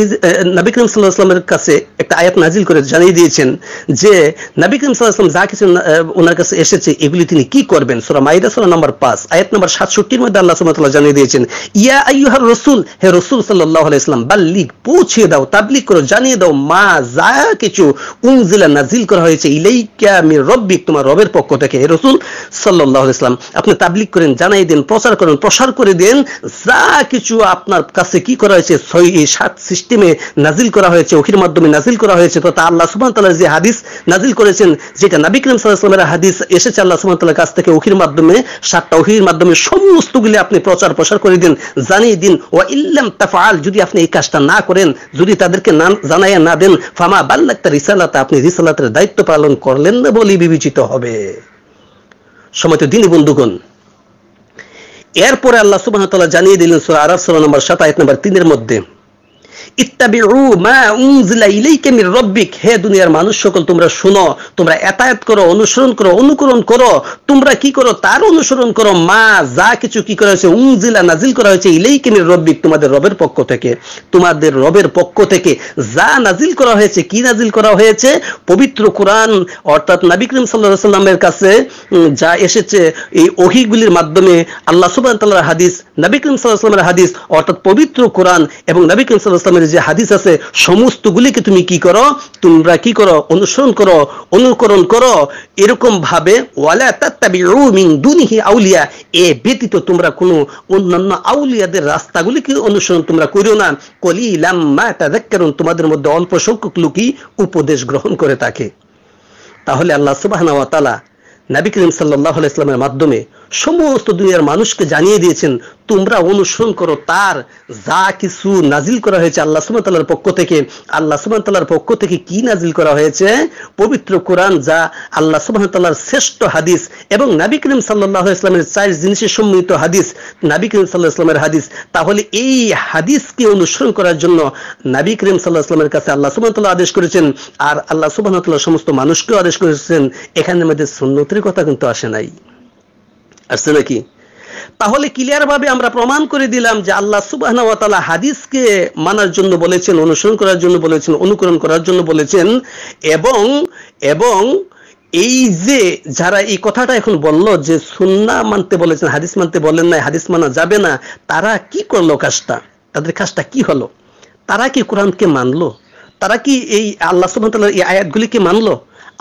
নবী করিম সাল্লাহ আসলামের কাছে একটা আয়াত নাজিল করে জানিয়ে দিয়েছেন যে নবী করিম সাল্লাহ আসলাম যা কিছু ওনার কাছে এসেছে এগুলি তিনি কি করবেন সোরা মাইদা সোরা নম্বর পাঁচ আয়াত নম্বর সাতষট্টির মধ্যে আল্লাহ সুবাহতাল্লাহ জানিয়ে দিয়েছেন ইয়া আইহার রসুল হে রসুল সাল্লাহ আলাইসলাম বাল্লিক পৌঁছিয়ে দাও তাবলিক করো জানিয়ে দাও মা যা কিছু উংজিলা নাজিল করা হয়েছে ইলাইকা আমি রব্বিক তোমার রবের পক্ষ থেকে হে রসুল সাল্লাহ আলাইসলাম আপনি তাবলিক করেন জানাই দেন প্রচার করেন প্রসার করে দেন যা কিছু আপনার কাছে কাছে কি করা হয়েছে এই সাত সিস্টেমে নাজিল করা হয়েছে ওখির মাধ্যমে নাজিল করা হয়েছে তথা আল্লাহ সুমান তাল্লাহ যে হাদিস নাজিল করেছেন যেটা নাবিক করিম সাল্লাহামের হাদিস এসেছে আল্লাহ সুবাহ তাল্লাহ কাছ থেকে ওখির মাধ্যমে সাতটা ওহির মাধ্যমে সমস্তগুলি আপনি প্রচার প্রসার করে দিন জানিয়ে দিন ও ইল্লাম তাফাল যদি আপনি এই কাজটা না করেন যদি তাদেরকে না জানাইয়া না দেন ফামা বাল্লাক্তা রিসালাত আপনি রিসালাতের দায়িত্ব পালন করলেন না বলে বিবেচিত হবে সময় তো দিনই বন্ধুগণ এরপরে আল্লাহ সুবাহ জানিয়ে দিলেন সুরা আরফ সোলা নম্বর সাত আয়াত নম্বর তিনের মধ্যে ইত্তাবিউ মা উনজিলা ইলাইকা মির হে দুনিয়ার মানুষ সকল তোমরা শুনো তোমরা এতায়াত করো অনুসরণ করো অনুকরণ করো তোমরা কি করো তার অনুসরণ করো মা যা কিছু কি করা হয়েছে উনজিলা নাজিল করা হয়েছে ইলাইকা মির তোমাদের রবের পক্ষ থেকে তোমাদের রবের পক্ষ থেকে যা নাজিল করা হয়েছে কি নাজিল করা হয়েছে পবিত্র কোরআন অর্থাৎ নবী করিম সাল্লাল্লাহু কাছে যা এসেছে এই ওহিগুলির মাধ্যমে আল্লাহ সুবহানাহু ওয়া তাআলার হাদিস নবী করিম সাল্লাল্লাহু আলাইহি হাদিস অর্থাৎ পবিত্র কোরআন এবং নবী করিম সাল্লাল্লাহু যে হাদিস আছে সমস্ত গুলিকে তুমি কি করো তোমরা কি করো অনুসরণ করো অনুকরণ করো এরকম ভাবে আউলিয়া এ ব্যতীত তোমরা কোন অন্যান্য আউলিয়াদের রাস্তাগুলিকে অনুসরণ তোমরা করিও না কলি মা তোমাদের মধ্যে অল্প সংখ্যক লোকই উপদেশ গ্রহণ করে থাকে তাহলে আল্লাহ সুবাহ নবী করিম সাল্লাহ আলাইহি মাধ্যমে সমস্ত দুনিয়ার মানুষকে জানিয়ে দিয়েছেন তোমরা অনুসরণ করো তার যা কিছু নাজিল করা হয়েছে আল্লাহ সুমতালার পক্ষ থেকে আল্লাহ সুমতালার পক্ষ থেকে কি নাজিল করা হয়েছে পবিত্র কোরআন যা আল্লাহ সুমতালার শ্রেষ্ঠ হাদিস এবং নাবি করিম সাল্লাহ ইসলামের চার জিনিসের সম্মিলিত হাদিস নাবি করিম সাল্লাহ ইসলামের হাদিস তাহলে এই হাদিসকে অনুসরণ করার জন্য নাবি করিম সাল্লাহ ইসলামের কাছে আল্লাহ সুমতাল্লাহ আদেশ করেছেন আর আল্লাহ সুবাহতাল্লাহ সমস্ত মানুষকেও আদেশ করেছেন এখানের মধ্যে সুন্নতির কথা কিন্তু আসে নাই আসছে নাকি তাহলে ভাবে আমরা প্রমাণ করে দিলাম যে আল্লাহ সুবাহ হাদিসকে মানার জন্য বলেছেন অনুসরণ করার জন্য বলেছেন অনুকরণ করার জন্য বলেছেন এবং এবং এই যে যারা এই কথাটা এখন বলল যে সুন্না মানতে বলেছেন হাদিস মানতে বলেন না হাদিস মানা যাবে না তারা কি করলো কাজটা তাদের কাজটা কি হলো তারা কি কোরআনকে মানলো তারা কি এই আল্লাহ সুবাহ এই আয়াতগুলিকে মানলো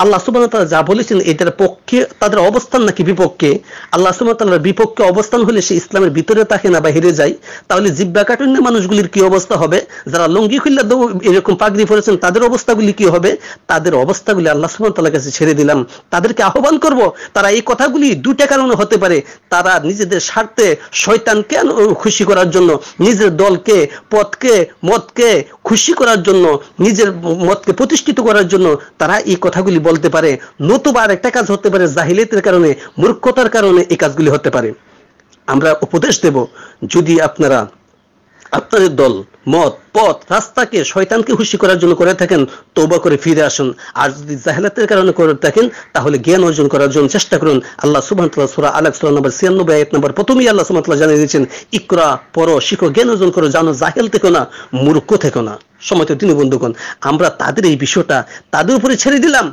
আল্লাহ তালা যা বলেছেন এটার পক্ষে তাদের অবস্থান নাকি বিপক্ষে আল্লাহ সুবাহতালার বিপক্ষে অবস্থান হলে সে ইসলামের ভিতরে থাকে না বা হেরে যায় তাহলে জিব্বা কাটুন্য মানুষগুলির কি অবস্থা হবে যারা লঙ্গি খুল্লা এরকম পাগড়ি পড়েছেন তাদের অবস্থাগুলি কি হবে তাদের অবস্থাগুলি আল্লাহ সুবাহতালার কাছে ছেড়ে দিলাম তাদেরকে আহ্বান করব তারা এই কথাগুলি দুটা কারণে হতে পারে তারা নিজেদের স্বার্থে শয়তানকে খুশি করার জন্য নিজের দলকে পথকে মতকে খুশি করার জন্য নিজের মতকে প্রতিষ্ঠিত করার জন্য তারা এই কথাগুলি বলতে পারে নতুবা আর একটা কাজ হতে পারে জাহিলিয়াতের কারণে মূর্খতার কারণে এই কাজগুলি হতে পারে আমরা উপদেশ দেব যদি আপনারা আপনাদের দল মত পথ রাস্তাকে শয়তানকে খুশি করার জন্য করে থাকেন তোবা করে ফিরে আসুন আর যদি জাহেলাতের কারণে করে থাকেন তাহলে জ্ঞান অর্জন করার জন্য চেষ্টা করুন আল্লাহ সুবাহতাল্লাহ সুরা আলাক সুরা নম্বর ছিয়ানব্বই এক নম্বর প্রথমেই আল্লাহ সুবাহতাল্লাহ জানিয়ে দিয়েছেন ইকরা পর শিখো জ্ঞান অর্জন করো জানো জাহেল থেকো না মূর্খ থেকো না সময় তো তিনি বন্ধুগণ আমরা তাদের এই বিষয়টা তাদের উপরে ছেড়ে দিলাম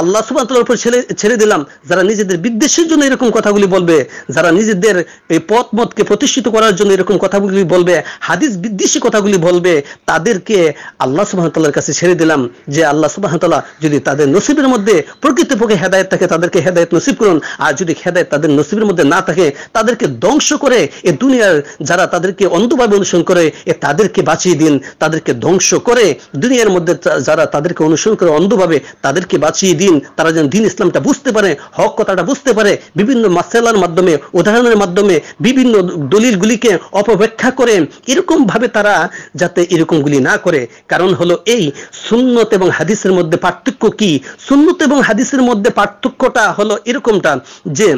আল্লাহ সুবান তোলার উপর ছেড়ে ছেড়ে দিলাম যারা নিজেদের বিদ্বেষের জন্য এরকম কথাগুলি বলবে যারা নিজেদের এই পথ মতকে প্রতিষ্ঠিত করার জন্য এরকম কথাগুলি বলবে হাদিস বিদ্বেষী কথাগুলি বলবে তাদেরকে আল্লাহ সুবাহ সুবাহতাল্লার কাছে ছেড়ে দিলাম যে আল্লাহ সুবাহ তাল্লাহ যদি তাদের নসিবের মধ্যে প্রকৃতপক্ষে হেদায়ত থাকে তাদেরকে হেদায়ত নসিব করুন আর যদি হেদায়ত তাদের নসিবের মধ্যে না থাকে তাদেরকে ধ্বংস করে এ দুনিয়ার যারা তাদেরকে অন্ধভাবে অনুসরণ করে এ তাদেরকে বাঁচিয়ে দিন তাদেরকে ধ্বংস করে দুনিয়ার মধ্যে যারা তাদেরকে অনুসরণ করে অন্ধভাবে তাদেরকে বাঁচিয়ে দিন দিন তারা যেন দিন ইসলামটা বুঝতে পারে হক কথাটা বুঝতে পারে বিভিন্ন মাসেলার মাধ্যমে উদাহরণের মাধ্যমে বিভিন্ন দলিলগুলিকে অপব্যাখ্যা করে এরকমভাবে তারা যাতে এরকমগুলি না করে কারণ হলো এই সুন্নত এবং হাদিসের মধ্যে পার্থক্য কি সুন্নত এবং হাদিসের মধ্যে পার্থক্যটা হলো এরকমটা যে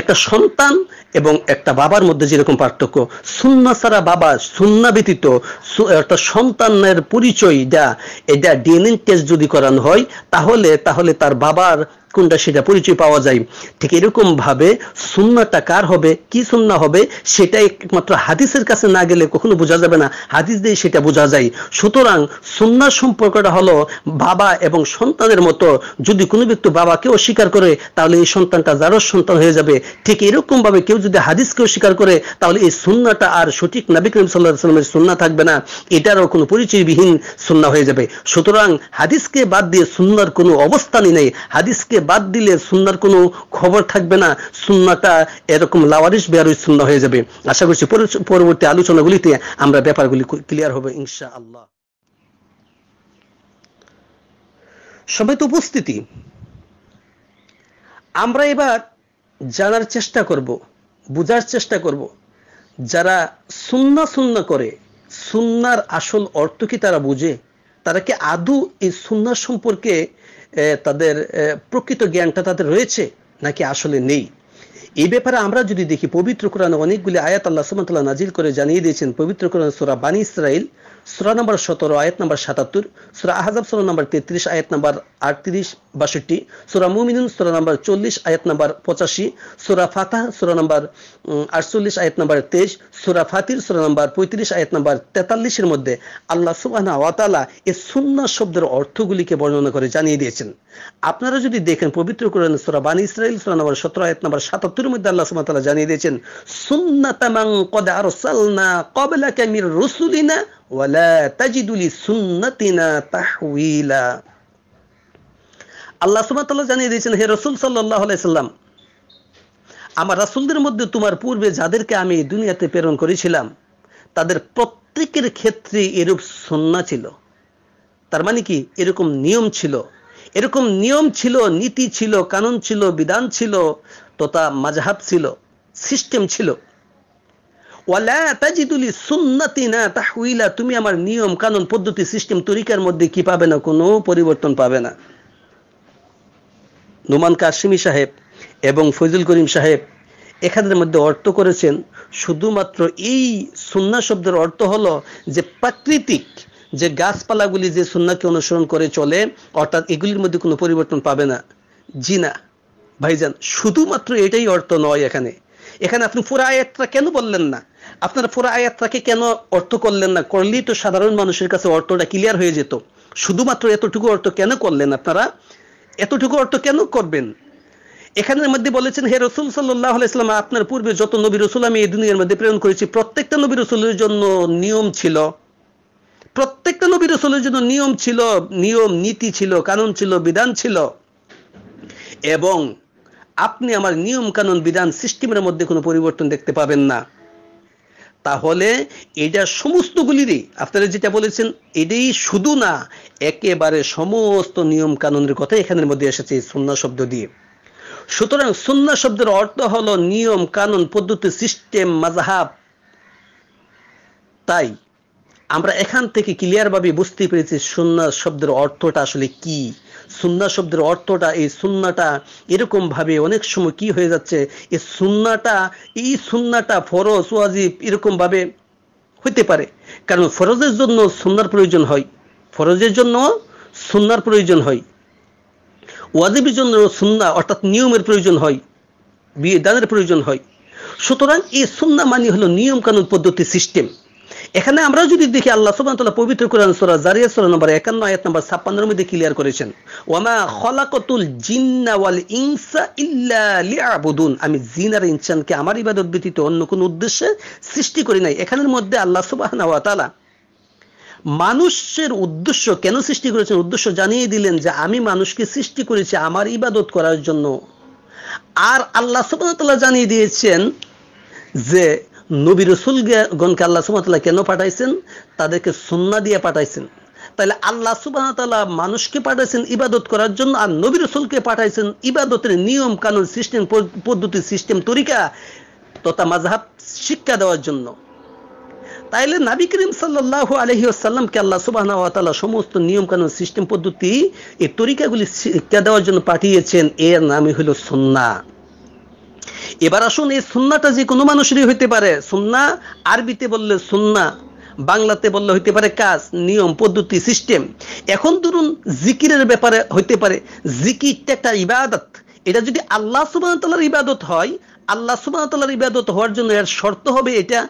একটা সন্তান এবং একটা বাবার মধ্যে যেরকম পার্থক্য সুন্না সারা বাবা সুন্না ব্যতীত অর্থাৎ সন্তানের পরিচয় দা এটা ডিএনএ টেস্ট যদি করানো হয় তাহলে তাহলে তার বাবার কোনটা সেটা পরিচয় পাওয়া যায় ঠিক এরকম ভাবে সুন্নাটা কার হবে কি সুন্না হবে সেটা একমাত্র হাদিসের কাছে না গেলে কখনো বোঝা যাবে না হাদিস দিয়ে সেটা বোঝা যায় সুতরাং সুন্নার সম্পর্কটা হলো বাবা এবং সন্তানের মতো যদি কোনো ব্যক্তি বাবাকে অস্বীকার করে তাহলে এই সন্তানটা যারও সন্তান হয়ে যাবে ঠিক এরকম ভাবে কেউ যদি হাদিসকেও স্বীকার করে তাহলে এই সুন্নাটা আর সঠিক নাবিক করিম সাল্লাহ সুন্না থাকবে না এটারও কোনো পরিচয়বিহীন সুন্না হয়ে যাবে সুতরাং হাদিসকে বাদ দিয়ে সুন্নার কোনো অবস্থানই নেই হাদিসকে বাদ দিলে সুন্নার কোনো খবর থাকবে না সুন্নাটা এরকম লাওয়ারিস বেয়ারই সুন্না হয়ে যাবে আশা করছি পরবর্তী আলোচনাগুলিতে আমরা ব্যাপারগুলি ক্লিয়ার হবে ইনশা আল্লাহ সবাই তো উপস্থিতি আমরা এবার জানার চেষ্টা করব বোঝার চেষ্টা করব যারা সুন্না সুন্না করে সুন্নার আসল অর্থ কি তারা বুঝে তারা কি আদু এই সুন্না সম্পর্কে তাদের প্রকৃত জ্ঞানটা তাদের রয়েছে নাকি আসলে নেই এই ব্যাপারে আমরা যদি দেখি পবিত্র কোরআন অনেকগুলি আয়াত আল্লাহ সুমতাল্লাহ নাজিল করে জানিয়ে দিয়েছেন পবিত্র কোরআন সুরা বানি ইসরাইল সুরা নম্বর সতেরো আয়াত নম্বর সাতাত্তর সুরা আহাজাব সুরা নম্বর তেত্রিশ আয়াত নম্বর আটত্রিশ বাষট্টি সুরা মুমিনুন সুরা নাম্বার চল্লিশ আয়াত নাম্বার পঁচাশি সুরা ফাতা সুরা নাম্বার আটচল্লিশ আয়াত নাম্বার তেইশ সুরা ফাতির সুরা নাম্বার পঁয়ত্রিশ আয়াত নাম্বার তেতাল্লিশের মধ্যে আল্লাহ সুবাহা ওয়াতালা এই সুন্না শব্দের অর্থগুলিকে বর্ণনা করে জানিয়ে দিয়েছেন আপনারা যদি দেখেন পবিত্র কোরআন সুরা বানী ইসরায়েল সুরা নাম্বার সতেরো আয়াত নাম্বার সাতাত্তরের মধ্যে আল্লাহ সুবাহ তালা জানিয়ে দিয়েছেন সুন্না তামাং কদ আরসালনা কবলা কামির রসুলিনা ওয়ালা তাজিদুলি সুন্নাতিনা তাহউইলা আল্লাহ সুমাতাল্লাহ জানিয়ে দিয়েছেন হে রসুল সাল্লাহ আলাইসাল্লাম আমার রাসুলদের মধ্যে তোমার পূর্বে যাদেরকে আমি দুনিয়াতে প্রেরণ করেছিলাম তাদের প্রত্যেকের ক্ষেত্রে এরূপ সন্না ছিল তার মানে কি এরকম নিয়ম ছিল এরকম নিয়ম ছিল নীতি ছিল কানুন ছিল বিধান ছিল তথা মাঝহাব ছিল সিস্টেম ছিল তুমি আমার নিয়ম কানুন পদ্ধতি সিস্টেম তরিকার মধ্যে কি পাবে না কোনো পরিবর্তন পাবে না নোমান কাশিমি সাহেব এবং ফৈজুল করিম সাহেব এখানের মধ্যে অর্থ করেছেন শুধুমাত্র এই সুন্না শব্দের অর্থ হলো যে প্রাকৃতিক যে গাছপালাগুলি যে সুন্নাকে অনুসরণ করে চলে অর্থাৎ এগুলির মধ্যে কোনো পরিবর্তন পাবে না জি না ভাইজান শুধুমাত্র এটাই অর্থ নয় এখানে এখানে আপনি পুরা আয়াতটা কেন বললেন না আপনারা পুরা আয়াতটাকে কেন অর্থ করলেন না করলেই তো সাধারণ মানুষের কাছে অর্থটা ক্লিয়ার হয়ে যেত শুধুমাত্র এতটুকু অর্থ কেন করলেন আপনারা এতটুকু অর্থ কেন করবেন এখানের মধ্যে বলেছেন হে রসুল সাল্লাহ ইসলাম আপনার পূর্বে যত নবী রসুল আমি এই দুনিয়ার মধ্যে প্রেরণ করেছি প্রত্যেকটা নবী রসুলের জন্য নিয়ম ছিল প্রত্যেকটা নবী রসুলের জন্য নিয়ম ছিল নিয়ম নীতি ছিল কানুন ছিল বিধান ছিল এবং আপনি আমার নিয়ম কানুন বিধান সিস্টেমের মধ্যে কোনো পরিবর্তন দেখতে পাবেন না তাহলে এটা সমস্তগুলিরই আপনারা যেটা বলেছেন এটাই শুধু না একেবারে সমস্ত নিয়ম কানুনের কথা এখানের মধ্যে এসেছে সুন্না শব্দ দিয়ে সুতরাং সুন্না শব্দের অর্থ হল নিয়ম কানুন পদ্ধতি সিস্টেম মাজাহাব তাই আমরা এখান থেকে ক্লিয়ারভাবে বুঝতে পেরেছি সুন্না শব্দের অর্থটা আসলে কী সুন্না শব্দের অর্থটা এই সুন্নাটা এরকম ভাবে অনেক সময় কি হয়ে যাচ্ছে এই সুন্নাটা এই সুন্নাটা ফরজ ওয়াজিব এরকম ভাবে হইতে পারে কারণ ফরজের জন্য সুন্নার প্রয়োজন হয় ফরজের জন্য সুন্নার প্রয়োজন হয় ওয়াজিবের জন্য সুন্না অর্থাৎ নিয়মের প্রয়োজন হয় বিয়ে দানের প্রয়োজন হয় সুতরাং এই সুন্না মানে হলো নিয়ম কানুন পদ্ধতি সিস্টেম এখানে আমরা যদি দেখি আল্লাহ সুবহান তাআলা পবিত্র কোরআন সূরা জারিয়াত সূরা নম্বর 51 আয়াত নম্বর 56 এর মধ্যে ক্লিয়ার করেছেন ওয়ামা খলাকাতুল জিন্না ওয়াল ইনসা ইল্লা লিয়াবুদুন আমি জিন আর ইনসানকে আমার ইবাদত ব্যতীত অন্য কোনো উদ্দেশ্যে সৃষ্টি করি নাই এখানের মধ্যে আল্লাহ ওয়া তাআলা মানুষের উদ্দেশ্য কেন সৃষ্টি করেছেন উদ্দেশ্য জানিয়ে দিলেন যে আমি মানুষকে সৃষ্টি করেছি আমার ইবাদত করার জন্য আর আল্লাহ সুবাহতাল্লাহ জানিয়ে দিয়েছেন যে নবী রসুলগণকে আল্লাহ সুবাহতাল্লাহ কেন পাঠাইছেন তাদেরকে সুন্না দিয়ে পাঠাইছেন তাহলে আল্লাহ সুবাহতাল্লাহ মানুষকে পাঠাইছেন ইবাদত করার জন্য আর নবী রসুলকে পাঠাইছেন ইবাদতের নিয়ম কানুন সিস্টেম পদ্ধতি সিস্টেম তরিকা তথা মাঝহাব শিক্ষা দেওয়ার জন্য তাইলে নাবি করিম সাল্লাহ আলহি আসাল্লামকে আল্লাহ সুবাহ সমস্ত নিয়মকানুন সিস্টেম পদ্ধতি এই তরিকাগুলি শিক্ষা দেওয়ার জন্য পাঠিয়েছেন এর নামই হল সন্না এবার আসুন এই সুন্নাটা যে কোনো মানুষেরই হইতে পারে সুন্না আরবিতে বললে সুন্না বাংলাতে বললে হইতে পারে কাজ নিয়ম পদ্ধতি সিস্টেম এখন ধরুন জিকিরের ব্যাপারে হইতে পারে জিকিরটা একটা ইবাদত এটা যদি আল্লাহ সুবাহতাল্লার ইবাদত হয় আল্লাহ সুবাহতাল্লার ইবাদত হওয়ার জন্য এর শর্ত হবে এটা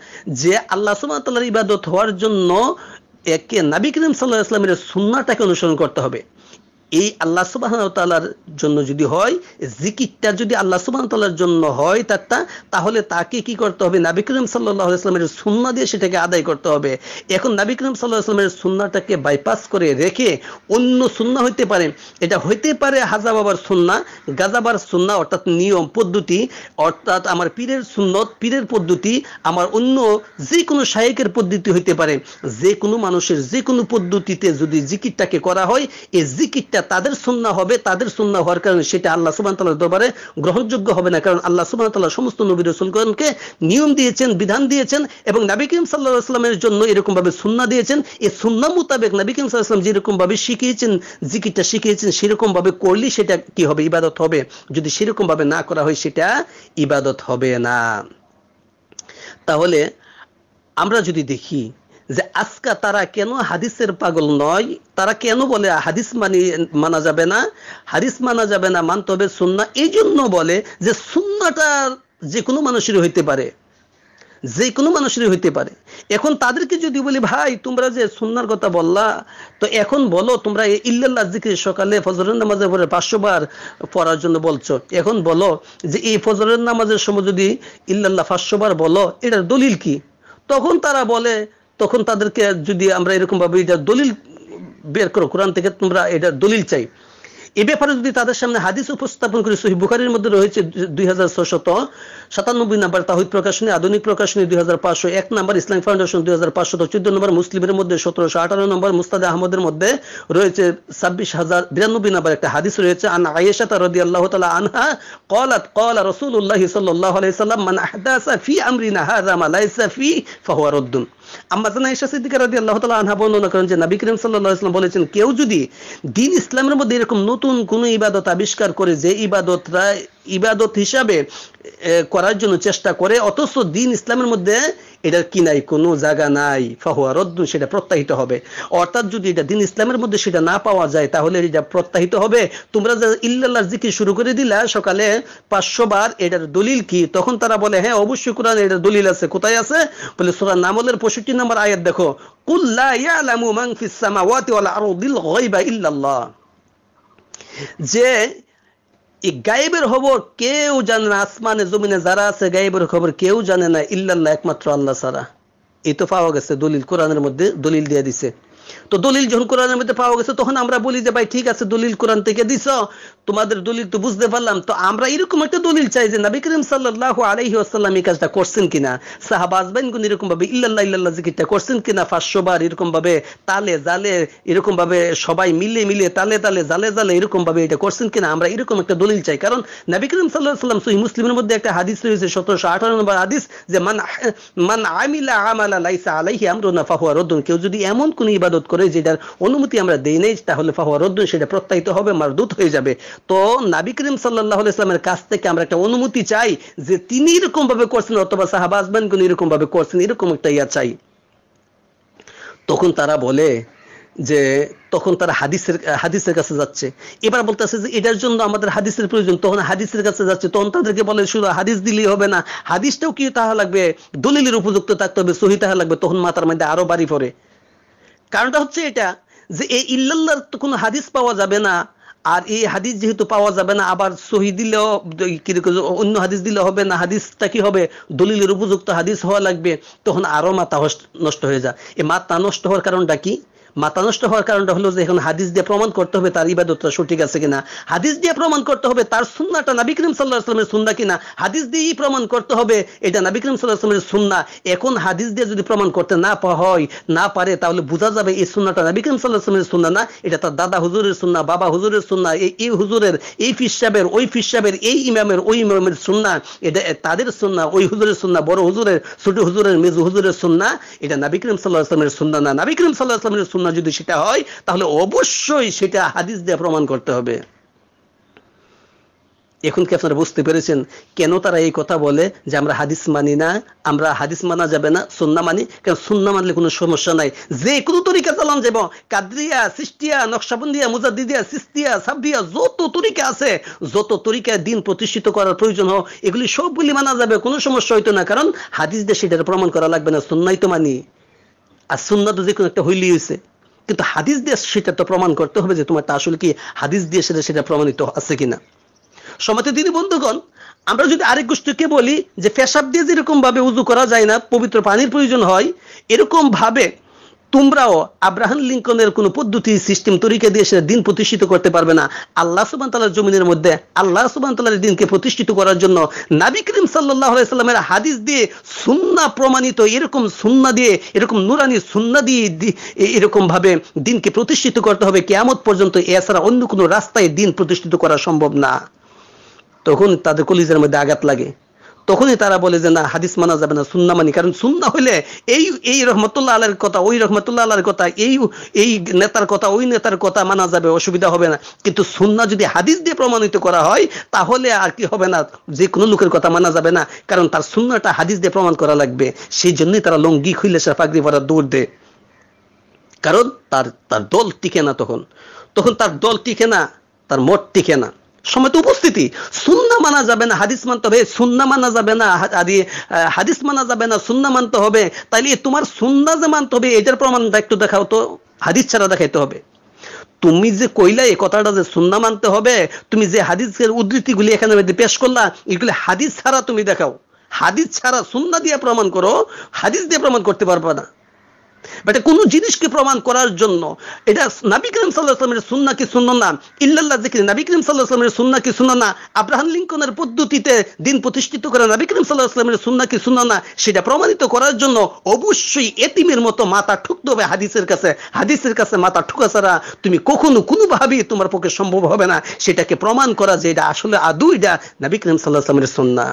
যে আল্লাহ সুবাহতাল্লার ইবাদত হওয়ার জন্য একে নাবি সাল্লাহ ইসলামের সুন্নাটাকে অনুসরণ করতে হবে এই আল্লাহ সুবাহতালার জন্য যদি হয় জিকিরটা যদি আল্লাহ সুবাহতালার জন্য হয় তারটা তাহলে তাকে কি করতে হবে নাবিক করিম সাল্লাহ ইসলামের সুন্না দিয়ে সেটাকে আদায় করতে হবে এখন নাবিক করিম সাল্লাহ ইসলামের সুন্নাটাকে বাইপাস করে রেখে অন্য সুন্না হইতে পারে এটা হইতে পারে হাজা বাবার সুন্না গাজাবার সুন্না অর্থাৎ নিয়ম পদ্ধতি অর্থাৎ আমার পীরের সুন্নত পীরের পদ্ধতি আমার অন্য যে কোনো শায়েকের পদ্ধতি হইতে পারে যে কোনো মানুষের যে কোনো পদ্ধতিতে যদি জিকিরটাকে করা হয় এই জিকিরটা তাদের সুন্না হবে তাদের সুন্না হওয়ার কারণে সেটা আল্লাহ সুবান তাল্লাহ দরবারে গ্রহণযোগ্য হবে না কারণ আল্লাহ সুবান তাল্লাহ সমস্ত নবী রসুলগণকে নিয়ম দিয়েছেন বিধান দিয়েছেন এবং নাবি কিম সাল্লাহ আসলামের জন্য এরকম ভাবে সুন্না দিয়েছেন এই সুন্না মোতাবেক নাবি কিম সাল্লাহ আসলাম যেরকম ভাবে শিখিয়েছেন জিকিরটা শিখিয়েছেন সেরকম ভাবে করলে সেটা কি হবে ইবাদত হবে যদি সেরকম ভাবে না করা হয় সেটা ইবাদত হবে না তাহলে আমরা যদি দেখি যে আজকা তারা কেন হাদিসের পাগল নয় তারা কেন বলে হাদিস মানি মানা যাবে না হাদিস মানা যাবে না মানতে হবে সুন্না এই জন্য বলে যে সুন্নাটা যে কোনো মানুষেরই হইতে পারে যে কোনো মানুষেরই হইতে পারে এখন তাদেরকে যদি বলি ভাই তোমরা যে সুন্নার কথা বললা তো এখন বলো তোমরা ইল্লাল্লাহ জিকির সকালে ফজরের নামাজের পরে পাঁচশো বার পড়ার জন্য বলছো এখন বলো যে এই ফজরের নামাজের সময় যদি ইল্লাল্লাহ পাঁচশো বার বলো এটার দলিল কি তখন তারা বলে তখন তাদেরকে যদি আমরা এরকমভাবে এটা দলিল বের করো কোরআন থেকে তোমরা এটা দলিল চাই এ ব্যাপারে যদি তাদের সামনে হাদিস উপস্থাপন করি সহি বুখারির মধ্যে রয়েছে দুই হাজার ছশত সাতানব্বই নাম্বার তাহিদ প্রকাশনী আধুনিক প্রকাশনী দুই হাজার পাঁচশো এক নাম্বার ইসলাম ফাউন্ডেশন দুই হাজার পাঁচশত চোদ্দ নম্বর মুসলিমের মধ্যে সতেরোশো আঠারো নম্বর মুস্তাদ আহমদের মধ্যে রয়েছে ছাব্বিশ হাজার বিরানব্বই নাম্বার একটা হাদিস রয়েছে আন আয়েশা রদি আল্লাহ তালা আনহা কলাত কলা রসুল উল্লাহ সাল্লাহ আলাইসাল্লাম মান আহদাসা ফি আমরিনা হাজা মা লাইসা ফি আম্বাজান আয়েশা সিদ্দিকা রাদি আল্লাহ তালা আনহা বর্ণনা করেন যে নবী করিম সাল্লাহ ইসলাম বলেছেন কেউ যদি দিন ইসলামের মধ্যে এরকম নতুন কোনো ইবাদত আবিষ্কার করে যে ইবাদতরা ইবাদত হিসাবে করার জন্য চেষ্টা করে অথচ দিন ইসলামের মধ্যে এটার কি নাই কোনো জায়গা নাই ফাহুয়া রদ্দ সেটা প্রত্যাহিত হবে অর্থাৎ যদি এটা দিন ইসলামের মধ্যে সেটা না পাওয়া যায় তাহলে এটা প্রত্যাহিত হবে তোমরা যা ইল্লাল্লাহর জিকির শুরু করে দিলা সকালে পাঁচশো বার এটার দলিল কি তখন তারা বলে হ্যাঁ অবশ্যই কোরআন এটার দলিল আছে কোথায় আছে বলে সোরা নামলের পঁয়ষট্টি নম্বর আয়াত দেখো কুল্লা ইয়ালামু মাং যে এই গায়েবের খবর কেউ জানে না আসমানে জমিনে যারা আছে গায়েবের খবর কেউ জানে না ইল্লাল্লাহ একমাত্র আল্লাহ সারা এই তো পাওয়া গেছে দলিল কোরআনের মধ্যে দলিল দিয়ে দিছে তো দলিল যখন কোরআনের মধ্যে পাওয়া গেছে তখন আমরা বলি যে ভাই ঠিক আছে দলিল কোরআন থেকে দিছ তোমাদের দলিল তো বুঝতে পারলাম তো আমরা এরকম একটা দলিল চাই যে নবী করিম সাল্লাহ আলহি আসাল্লাম এই কাজটা করছেন কিনা সাহাবাজ বাইনগুন এরকম ভাবে ইল্লাল্লাহ ইল্লাল্লাহ জিকিরটা করছেন কিনা পাঁচশো বার এরকম ভাবে তালে জালে এরকম ভাবে সবাই মিলে মিলে তালে তালে জালে জালে এরকম ভাবে এটা করছেন কিনা আমরা এরকম একটা দলিল চাই কারণ নবী করিম সাল্লাহ সাল্লাম সহি মুসলিমের মধ্যে একটা হাদিস রয়েছে সতেরোশো আঠারো নম্বর হাদিস যে মান মান আমিলা আমালা লাইসা আলাইহি আমরু ফাহুয়া রদ্দুন কেউ যদি এমন কোনো ইবাদত করে যেটার অনুমতি আমরা দেই নেই তাহলে ফাহুয়া রদ্দুন সেটা প্রত্যাহিত হবে মারদুত হয়ে যাবে তো নাবি করিম সাল্লাহ ইসলামের কাছ থেকে আমরা একটা অনুমতি চাই যে তিনি এরকম ভাবে করছেন অথবা সাহাবা আসবেনগুন এরকম ভাবে করছেন এরকম একটা ইয়া চাই তখন তারা বলে যে তখন তারা হাদিসের হাদিসের কাছে যাচ্ছে এবার বলতেছে যে এটার জন্য আমাদের হাদিসের প্রয়োজন তখন হাদিসের কাছে যাচ্ছে তখন তাদেরকে বলে শুধু হাদিস দিলেই হবে না হাদিসটাও কি তাহা লাগবে দলিলের উপযুক্ত থাকতে হবে সহি তাহা লাগবে তখন মাতার মধ্যে আরো বাড়ি পড়ে কারণটা হচ্ছে এটা যে এই ইল্লাল্লার তো কোনো হাদিস পাওয়া যাবে না আর এই হাদিস যেহেতু পাওয়া যাবে না আবার সহি দিলেও অন্য হাদিস দিলে হবে না হাদিসটা কি হবে দলিলের উপযুক্ত হাদিস হওয়া লাগবে তখন আরও মাথা নষ্ট হয়ে যায় এই মাথা নষ্ট হওয়ার কারণটা কি মাথা নষ্ট হওয়ার কারণটা হলো যে এখন হাদিস দিয়ে প্রমাণ করতে হবে তার ইবাদতটা সঠিক আছে কিনা হাদিস দিয়ে প্রমাণ করতে হবে তার সুন্নাটা নাবি করিম সাল্লাহ আসলামের সুন্না কিনা হাদিস দিয়েই প্রমাণ করতে হবে এটা নাবি করিম সাল্লাহ আসলামের সুন্না এখন হাদিস দিয়ে যদি প্রমাণ করতে না হয় না পারে তাহলে বোঝা যাবে এই সুন্নাটা নাবি করিম সাল্লাহ আসলামের সুন্না না এটা তার দাদা হুজুরের সুন্না বাবা হুজুরের সুন্না এই হুজুরের এই ফিসাবের ওই ফিসাবের এই ইমামের ওই ইমামের সুন্না এটা তাদের সুন্না ওই হুজুরের সুন্না বড় হুজুরের ছোট হুজুরের মেজু হুজুরের সুন্না এটা নাবি করিম সাল্লাহ আসলামের সুন্না না নাবি করিম সাল্লাহ আসলামের সুন্না সুন্না যদি সেটা হয় তাহলে অবশ্যই সেটা হাদিস দিয়ে প্রমাণ করতে হবে এখন কি আপনারা বুঝতে পেরেছেন কেন তারা এই কথা বলে যে আমরা হাদিস মানি না আমরা হাদিস মানা যাবে না সুন্না মানি কেন সুন্না মানলে কোনো সমস্যা নাই যে কোনো তরিকা চালান যাব কাদ্রিয়া সিস্টিয়া নকশাবন্দিয়া মুজাদ্দিদিয়া সিস্তিয়া সাবিয়া যত তরিকা আছে যত তরিকা দিন প্রতিষ্ঠিত করার প্রয়োজন হোক এগুলি সবগুলি মানা যাবে কোনো সমস্যা হইতো না কারণ হাদিস দেশে সেটার প্রমাণ করা লাগবে না সুন্নাই তো মানি আর সুন্না তো যে কোনো একটা হইলি হয়েছে কিন্তু হাদিস দিয়ে সেটা তো প্রমাণ করতে হবে যে তোমার তা আসলে কি হাদিস দিয়ে সেটা সেটা প্রমাণিত আছে কিনা সমাজে তিনি বন্ধুগণ আমরা যদি আরেক গোষ্ঠীকে বলি যে পেশাব দিয়ে যেরকম ভাবে উজু করা যায় না পবিত্র পানির প্রয়োজন হয় এরকম ভাবে তোমরাও আব্রাহাম লিঙ্কনের কোন পদ্ধতি সিস্টেম তরিকে দিয়ে সেটা দিন প্রতিষ্ঠিত করতে পারবে না আল্লাহ সুবান তাল্লার জমিনের মধ্যে আল্লাহ সুবান তাল্লার দিনকে প্রতিষ্ঠিত করার জন্য নাবি করিম সাল্লাহ সাল্লামের হাদিস দিয়ে সুন্না প্রমাণিত এরকম সুন্না দিয়ে এরকম নুরানি সুন্না দিয়ে এরকম ভাবে দিনকে প্রতিষ্ঠিত করতে হবে কেয়ামত পর্যন্ত এছাড়া অন্য কোনো রাস্তায় দিন প্রতিষ্ঠিত করা সম্ভব না তখন তাদের কলিজের মধ্যে আঘাত লাগে তখনই তারা বলে যে না হাদিস মানা যাবে না সুন্না মানি কারণ সুন্না হইলে এই এই রহমতুল্লাহ আল্লাহর কথা ওই রহমতুল্লাহ আল্লাহর কথা এই এই নেতার কথা ওই নেতার কথা মানা যাবে অসুবিধা হবে না কিন্তু সুন্না যদি হাদিস দিয়ে প্রমাণিত করা হয় তাহলে আর কি হবে না যে কোনো লোকের কথা মানা যাবে না কারণ তার সুন্নাটা হাদিস দিয়ে প্রমাণ করা লাগবে সেই জন্যই তারা লঙ্গি খুলে সে পাগরি ভরা দৌড় দেয় কারণ তার তার দল টিকে না তখন তখন তার দল টিকে না তার মত টিকে না সময় তো উপস্থিতি সুন্না মানা যাবে না হাদিস মানতে হবে সুন্না মানা যাবে না আদি হাদিস মানা যাবে না সুন্না মানতে হবে তাইলে তোমার সুন্না যে মানতে হবে এটার প্রমাণ একটু দেখাও তো হাদিস ছাড়া দেখাইতে হবে তুমি যে কইলা এই কথাটা যে সুন্না মানতে হবে তুমি যে হাদিসের উদ্ধৃতিগুলি এখানে পেশ করলা এগুলি হাদিস ছাড়া তুমি দেখাও হাদিস ছাড়া সুন্না দিয়ে প্রমাণ করো হাদিস দিয়ে প্রমাণ করতে পারবা না বেটা কোনো জিনিসকে প্রমাণ করার জন্য এটা নাবি করিম সাল্লাহ আসলামের সুন্না কি শূন্য না ইল্লাল্লাহ জিকির নাবি করিম সাল্লাহ আসলামের সুন্না কি শূন্য না আব্রাহাম লিঙ্কনের পদ্ধতিতে দিন প্রতিষ্ঠিত করা নাবি করিম সাল্লাহ আসলামের সুন্না কি শূন্য না সেটা প্রমাণিত করার জন্য অবশ্যই এতিমের মতো মাথা ঠুকতে হবে হাদিসের কাছে হাদিসের কাছে মাথা ঠুকা ছাড়া তুমি কখনো কোনোভাবেই তোমার পক্ষে সম্ভব হবে না সেটাকে প্রমাণ করা যে এটা আসলে আদৌ এটা নাবি করিম সাল্লাহ আসলামের সুন্না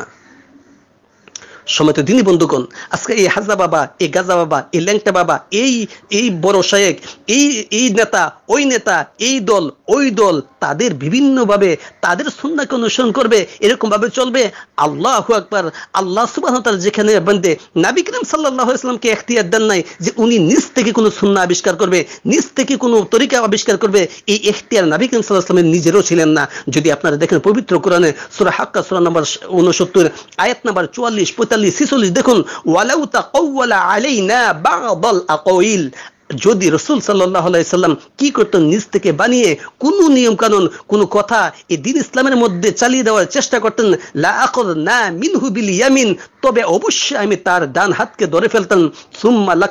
সময় দিনী বন্ধুগণ আজকে এই হাজা বাবা এই গাজা বাবা এই ল্যাংটা বাবা এই এই বড় শায়েক এই এই নেতা ওই নেতা এই দল ওই দল তাদের বিভিন্নভাবে তাদের সুন্নাকে অনুসরণ করবে এরকমভাবে চলবে আল্লাহ আকবার আল্লাহ সুবাহ যেখানে বান্দে নাবিক রাম সাল্লাহ ইসলামকে এখতিয়ার দেন নাই যে উনি নিজ থেকে কোনো সুন্না আবিষ্কার করবে নিজ থেকে কোনো তরিকা আবিষ্কার করবে এই এখতিয়ার নাবিক রাম সাল্লাহ ইসলামের নিজেরও ছিলেন না যদি আপনারা দেখেন পবিত্র কোরআনে সুরা হাক্কা সুরা নাম্বার উনসত্তর আয়াত নম্বর চুয়াল্লিশ পঁয়তাল্লিশ পঁয়তাল্লিশ ছিচল্লিশ দেখুন যদি রসুল সাল্লাম কি করতেন নিজ থেকে বানিয়ে কোন নিয়ম কানুন কোন কথা এই দিন ইসলামের মধ্যে চালিয়ে দেওয়ার চেষ্টা করতেন না মিনহু বিল ইয়ামিন তবে অবশ্যই আমি তার ডান হাতকে ধরে ফেলতাম সুম্মা লা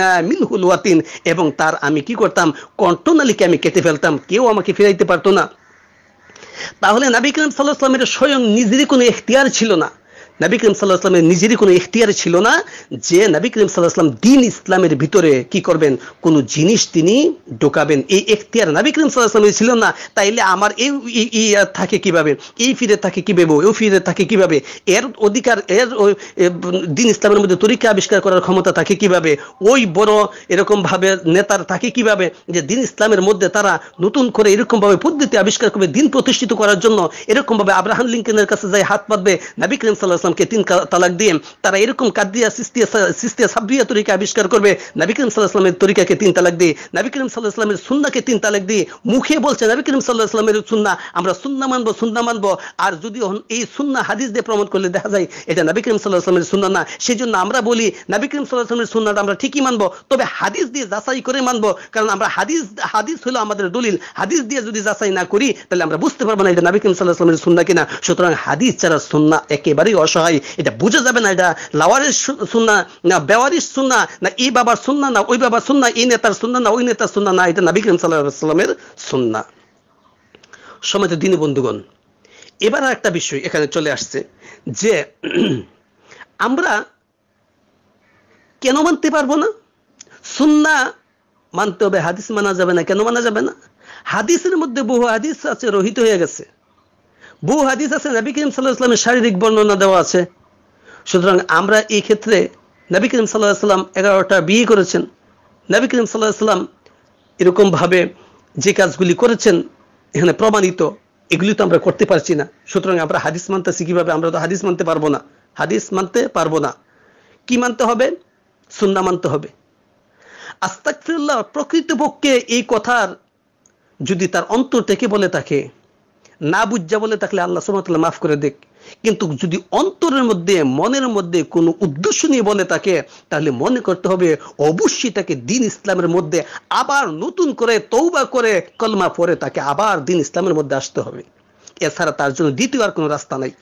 না মিনহুল ওয়াতিন এবং তার আমি কি করতাম কণ্ঠনালীকে আমি কেটে ফেলতাম কেউ আমাকে ফিরাইতে পারতো না তাহলে নাবি সাল্লাহ ইসলামের স্বয়ং নিজেরই কোনো এখতিয়ার ছিল না নবী করিম সাল্লাহ ইসলামের নিজেরই কোনো ইখতিয়ার ছিল না যে নবী করিম সাল্লাহ ইসলাম দিন ইসলামের ভিতরে কি করবেন কোন জিনিস তিনি ঢোকাবেন এই এখতিয়ার নবী করিম সাল্লাহ ইসলামের ছিল না তাইলে আমার এই থাকে কিভাবে এই ফিরে থাকে কি ভেবো এই ফিরে থাকে কিভাবে এর অধিকার এর দিন ইসলামের মধ্যে তরিকা আবিষ্কার করার ক্ষমতা থাকে কিভাবে ওই বড় এরকমভাবে নেতার থাকে কিভাবে যে দিন ইসলামের মধ্যে তারা নতুন করে এরকমভাবে পদ্ধতি আবিষ্কার করবে দিন প্রতিষ্ঠিত করার জন্য এরকমভাবে আব্রাহান লিঙ্কনের কাছে যাই হাত পাতবে নবী করিম সাল্লাহ সাল্লামকে তিন তালাক দিয়ে তারা এরকম কাদিয়া সিস্তিয়া সিস্তিয়া সাব্বিয়া তরিকা আবিষ্কার করবে নবী করিম সাল্লাহ আসলামের তরিকাকে তিন তালাক দিয়ে নবী করিম সাল্লাহ আসলামের সুন্নাকে তিন তালাক দিয়ে মুখে বলছে নবী করিম সাল্লাহ আসলামের সুন্না আমরা সুন্না মানবো সুন্না মানবো আর যদি এই সুন্না হাদিস দিয়ে প্রমাণ করলে দেখা যায় এটা নবী করিম সাল্লাহ আসলামের সুন্না না সেই জন্য আমরা বলি নবী করিম সাল্লাহ আসলামের সুন্নাটা আমরা ঠিকই মানবো তবে হাদিস দিয়ে যাচাই করে মানবো কারণ আমরা হাদিস হাদিস হলো আমাদের দলিল হাদিস দিয়ে যদি যাচাই না করি তাহলে আমরা বুঝতে পারবো না এটা নবী করিম সাল্লাহ আসলামের সুন্না কিনা সুতরাং হাদিস ছাড়া সুন্না একেবারেই অসহ করতে হয় এটা বুঝে যাবে না এটা লাওয়ারের সুন্না না বেওয়ারির সুন্না না ই বাবার সুন্না না ওই বাবার সুন্না ই নেতার সুন্না না ওই নেতার সুন্না না এটা নাবি করিম সাল্লাহ সাল্লামের সুন্না সমাজের দিনী বন্ধুগণ এবার একটা বিষয় এখানে চলে আসছে যে আমরা কেন মানতে পারবো না সুন্না মানতে হবে হাদিস মানা যাবে না কেন মানা যাবে না হাদিসের মধ্যে বহু হাদিস আছে রহিত হয়ে গেছে বহু হাদিস আছে নবী করিম সাল্লাহ ইসলামের শারীরিক বর্ণনা দেওয়া আছে সুতরাং আমরা এই ক্ষেত্রে নবী করিম সাল্লাহ সাল্লাম এগারোটা বিয়ে করেছেন নবী করিম সাল্লাহ সাল্লাম এরকমভাবে যে কাজগুলি করেছেন এখানে প্রমাণিত এগুলি তো আমরা করতে পারছি না সুতরাং আমরা হাদিস মানতেছি কীভাবে আমরা তো হাদিস মানতে পারবো না হাদিস মানতে পারবো না কি মানতে হবে সুন্না মানতে হবে আস্তাকফিরুল্লাহ প্রকৃতপক্ষে এই কথার যদি তার অন্তর থেকে বলে থাকে না বুঝা বলে থাকলে আল্লাহ সুমতলা মাফ করে দেখ কিন্তু যদি অন্তরের মধ্যে মনের মধ্যে কোনো উদ্দেশ্য নিয়ে বলে তাকে তাহলে মনে করতে হবে অবশ্যই তাকে দিন ইসলামের মধ্যে আবার নতুন করে তৌবা করে কলমা পরে তাকে আবার দিন ইসলামের মধ্যে আসতে হবে এছাড়া তার জন্য দ্বিতীয় আর কোনো রাস্তা নাই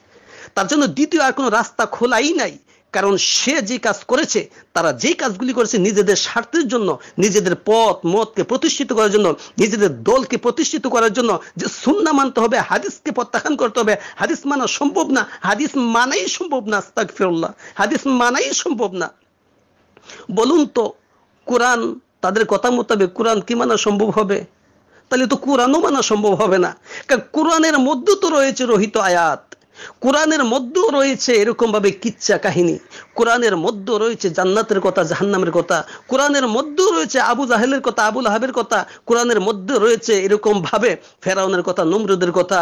তার জন্য দ্বিতীয় আর কোনো রাস্তা খোলাই নাই কারণ সে যে কাজ করেছে তারা যে কাজগুলি করেছে নিজেদের স্বার্থের জন্য নিজেদের পথ মতকে প্রতিষ্ঠিত করার জন্য নিজেদের দলকে প্রতিষ্ঠিত করার জন্য যে সুন্না মানতে হবে হাদিসকে প্রত্যাখ্যান করতে হবে হাদিস মানা সম্ভব না হাদিস মানাই সম্ভব না আস্তাক ফিরল্লাহ হাদিস মানাই সম্ভব না বলুন তো কোরআন তাদের কথা মোতাবেক কোরআন কি মানা সম্ভব হবে তাহলে তো কোরআনও মানা সম্ভব হবে না কারণ কোরআনের মধ্যে তো রয়েছে রহিত আয়াত কোরআনের মধ্যেও রয়েছে এরকমভাবে কিচ্ছা কাহিনী কোরআনের মধ্যেও রয়েছে জান্নাতের কথা জাহান্নামের কথা কোরআনের মধ্যেও রয়েছে আবু জাহেলের কথা আবুল আহাবের কথা কোরআনের মধ্যে রয়েছে এরকমভাবে ফেরাউনের কথা নমরুদের কথা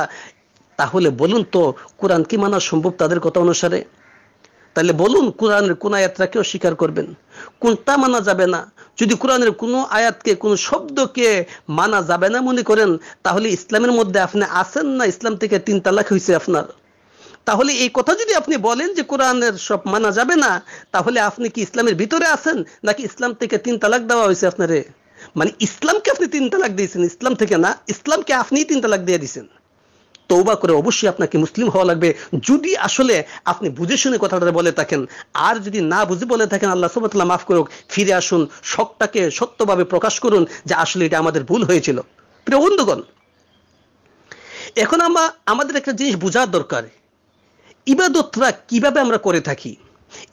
তাহলে বলুন তো কোরআন কি মানা সম্ভব তাদের কথা অনুসারে তাহলে বলুন কোরআনের কোন আয়াতটাকে অস্বীকার করবেন কোনটা মানা যাবে না যদি কোরআনের কোনো আয়াতকে কোনো শব্দকে মানা যাবে না মনে করেন তাহলে ইসলামের মধ্যে আপনি আছেন না ইসলাম থেকে তিন তালাক হয়েছে আপনার তাহলে এই কথা যদি আপনি বলেন যে কোরআনের সব মানা যাবে না তাহলে আপনি কি ইসলামের ভিতরে আছেন নাকি ইসলাম থেকে তিন তালাক দেওয়া হয়েছে আপনারে মানে ইসলামকে আপনি তিন তালাক দিয়েছেন ইসলাম থেকে না ইসলামকে আপনি তিন তালাক দিয়ে দিয়েছেন তৌবা করে অবশ্যই আপনাকে মুসলিম হওয়া লাগবে যদি আসলে আপনি বুঝে শুনে কথাটা বলে থাকেন আর যদি না বুঝে বলে থাকেন আল্লাহ সোবাতাল্লাহ মাফ করুক ফিরে আসুন শখটাকে সত্যভাবে প্রকাশ করুন যে আসলে এটা আমাদের ভুল হয়েছিল প্রিয় বন্ধুগণ এখন আমরা আমাদের একটা জিনিস বোঝার দরকার ইবাদতরা কিভাবে আমরা করে থাকি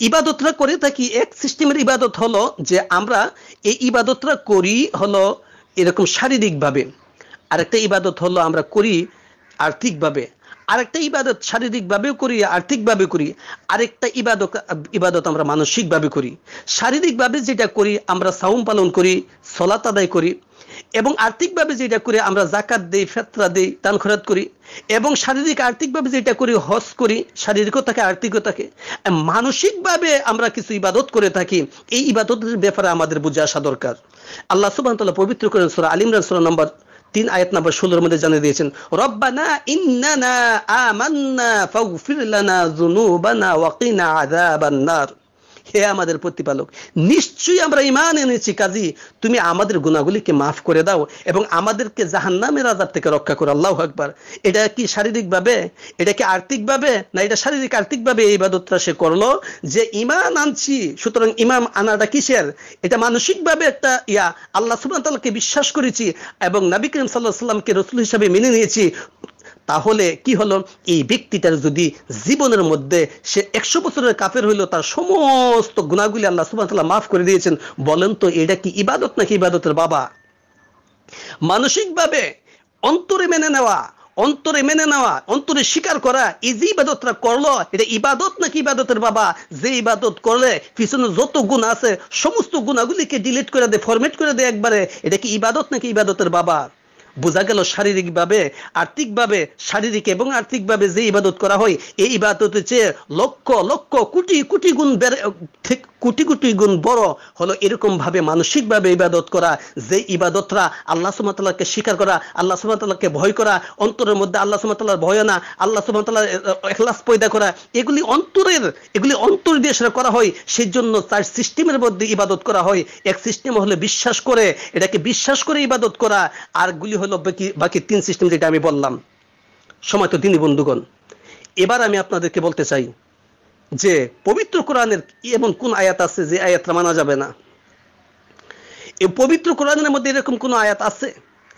ইবাদতরা করে থাকি এক সিস্টেমের ইবাদত হলো যে আমরা এই ইবাদতরা করি হলো এরকম শারীরিকভাবে আরেকটা ইবাদত হলো আমরা করি আর্থিকভাবে আরেকটা ইবাদত শারীরিকভাবেও করি আর্থিকভাবে করি আরেকটা ইবাদত ইবাদত আমরা মানসিকভাবে করি শারীরিকভাবে যেটা করি আমরা সাউম পালন করি সলাত আদায় করি এবং আর্থিকভাবে যেটা করি আমরা জাকাত দিই ফেতরা দিই দান খরাত করি এবং শারীরিক আর্থিকভাবে যেটা করি হজ করি শারীরিকতাকে আর্থিকতাকে মানসিকভাবে আমরা কিছু ইবাদত করে থাকি এই ইবাদতের ব্যাপারে আমাদের বুঝে আসা দরকার আল্লাহ সুবাহ তাল্লাহ পবিত্র করেন সুরা আলিমরান সুরা নম্বর তিন আয়াত নাম্বার ষোলোর মধ্যে জানিয়ে দিয়েছেন রব্বানা ইন্নানা আমান্না ফাগফির লানা যুনুবানা ওয়া আযাবান্নার হে আমাদের প্রতিপালক নিশ্চয়ই আমরা ইমান এনেছি কাজী তুমি আমাদের গুণাগুলিকে মাফ করে দাও এবং আমাদেরকে জাহান জাহান্নামের আজাব থেকে রক্ষা করো আল্লাহ আকবার এটা কি শারীরিকভাবে এটা কি আর্থিকভাবে না এটা শারীরিক আর্থিকভাবে এই বাদতটা সে করলো যে ইমান আনছি সুতরাং ইমাম আনাটা কিসের এটা মানসিকভাবে একটা ইয়া আল্লাহ সুবাহ তাল্লাহকে বিশ্বাস করেছি এবং নাবিক সাল্লাহ সাল্লামকে রসুল হিসাবে মেনে নিয়েছি তাহলে কি হলো এই ব্যক্তিটার যদি জীবনের মধ্যে সে একশো বছরের কাপের হইল তার সমস্ত গুণাগুলি আল্লাহ সুবাহ তাল্লাহ মাফ করে দিয়েছেন বলেন তো এটা কি ইবাদত নাকি ইবাদতের বাবা মানসিকভাবে অন্তরে মেনে নেওয়া অন্তরে মেনে নেওয়া অন্তরে স্বীকার করা এই যে ইবাদতটা করলো এটা ইবাদত নাকি ইবাদতের বাবা যে ইবাদত করলে পিছনে যত গুণ আছে সমস্ত গুণাগুলিকে ডিলিট করে দেয় ফরমেট করে দেয় একবারে এটা কি ইবাদত নাকি ইবাদতের বাবা বোঝা গেল শারীরিকভাবে আর্থিকভাবে শারীরিক এবং আর্থিকভাবে যে ইবাদত করা হয় এই ইবাদতের চেয়ে লক্ষ লক্ষ কোটি কোটি গুণ বেড়ে কোটি কোটি গুণ বড় হলো এরকম মানসিক মানসিকভাবে ইবাদত করা যে ইবাদতরা আল্লাহ সুমাতাল্লাহকে স্বীকার করা আল্লাহ সুমাতাল্লাহকে ভয় করা অন্তরের মধ্যে আল্লাহ সুমাতাল্লাহর ভয় না আল্লাহ সুমাতাল্লাহ এখলাস পয়দা করা এগুলি অন্তরের এগুলি অন্তর দিয়ে সেটা করা হয় সেই জন্য তার সিস্টেমের মধ্যে ইবাদত করা হয় এক সিস্টেম হলে বিশ্বাস করে এটাকে বিশ্বাস করে ইবাদত করা আর গুলি হলো বাকি বাকি তিন সিস্টেম যেটা আমি বললাম সময় তো তিনি বন্ধুগণ এবার আমি আপনাদেরকে বলতে চাই যে পবিত্র কোরআনের এমন কোন আয়াত আছে যে আয়াতটা মানা যাবে না এই পবিত্র কোরআনের মধ্যে এরকম কোন আয়াত আছে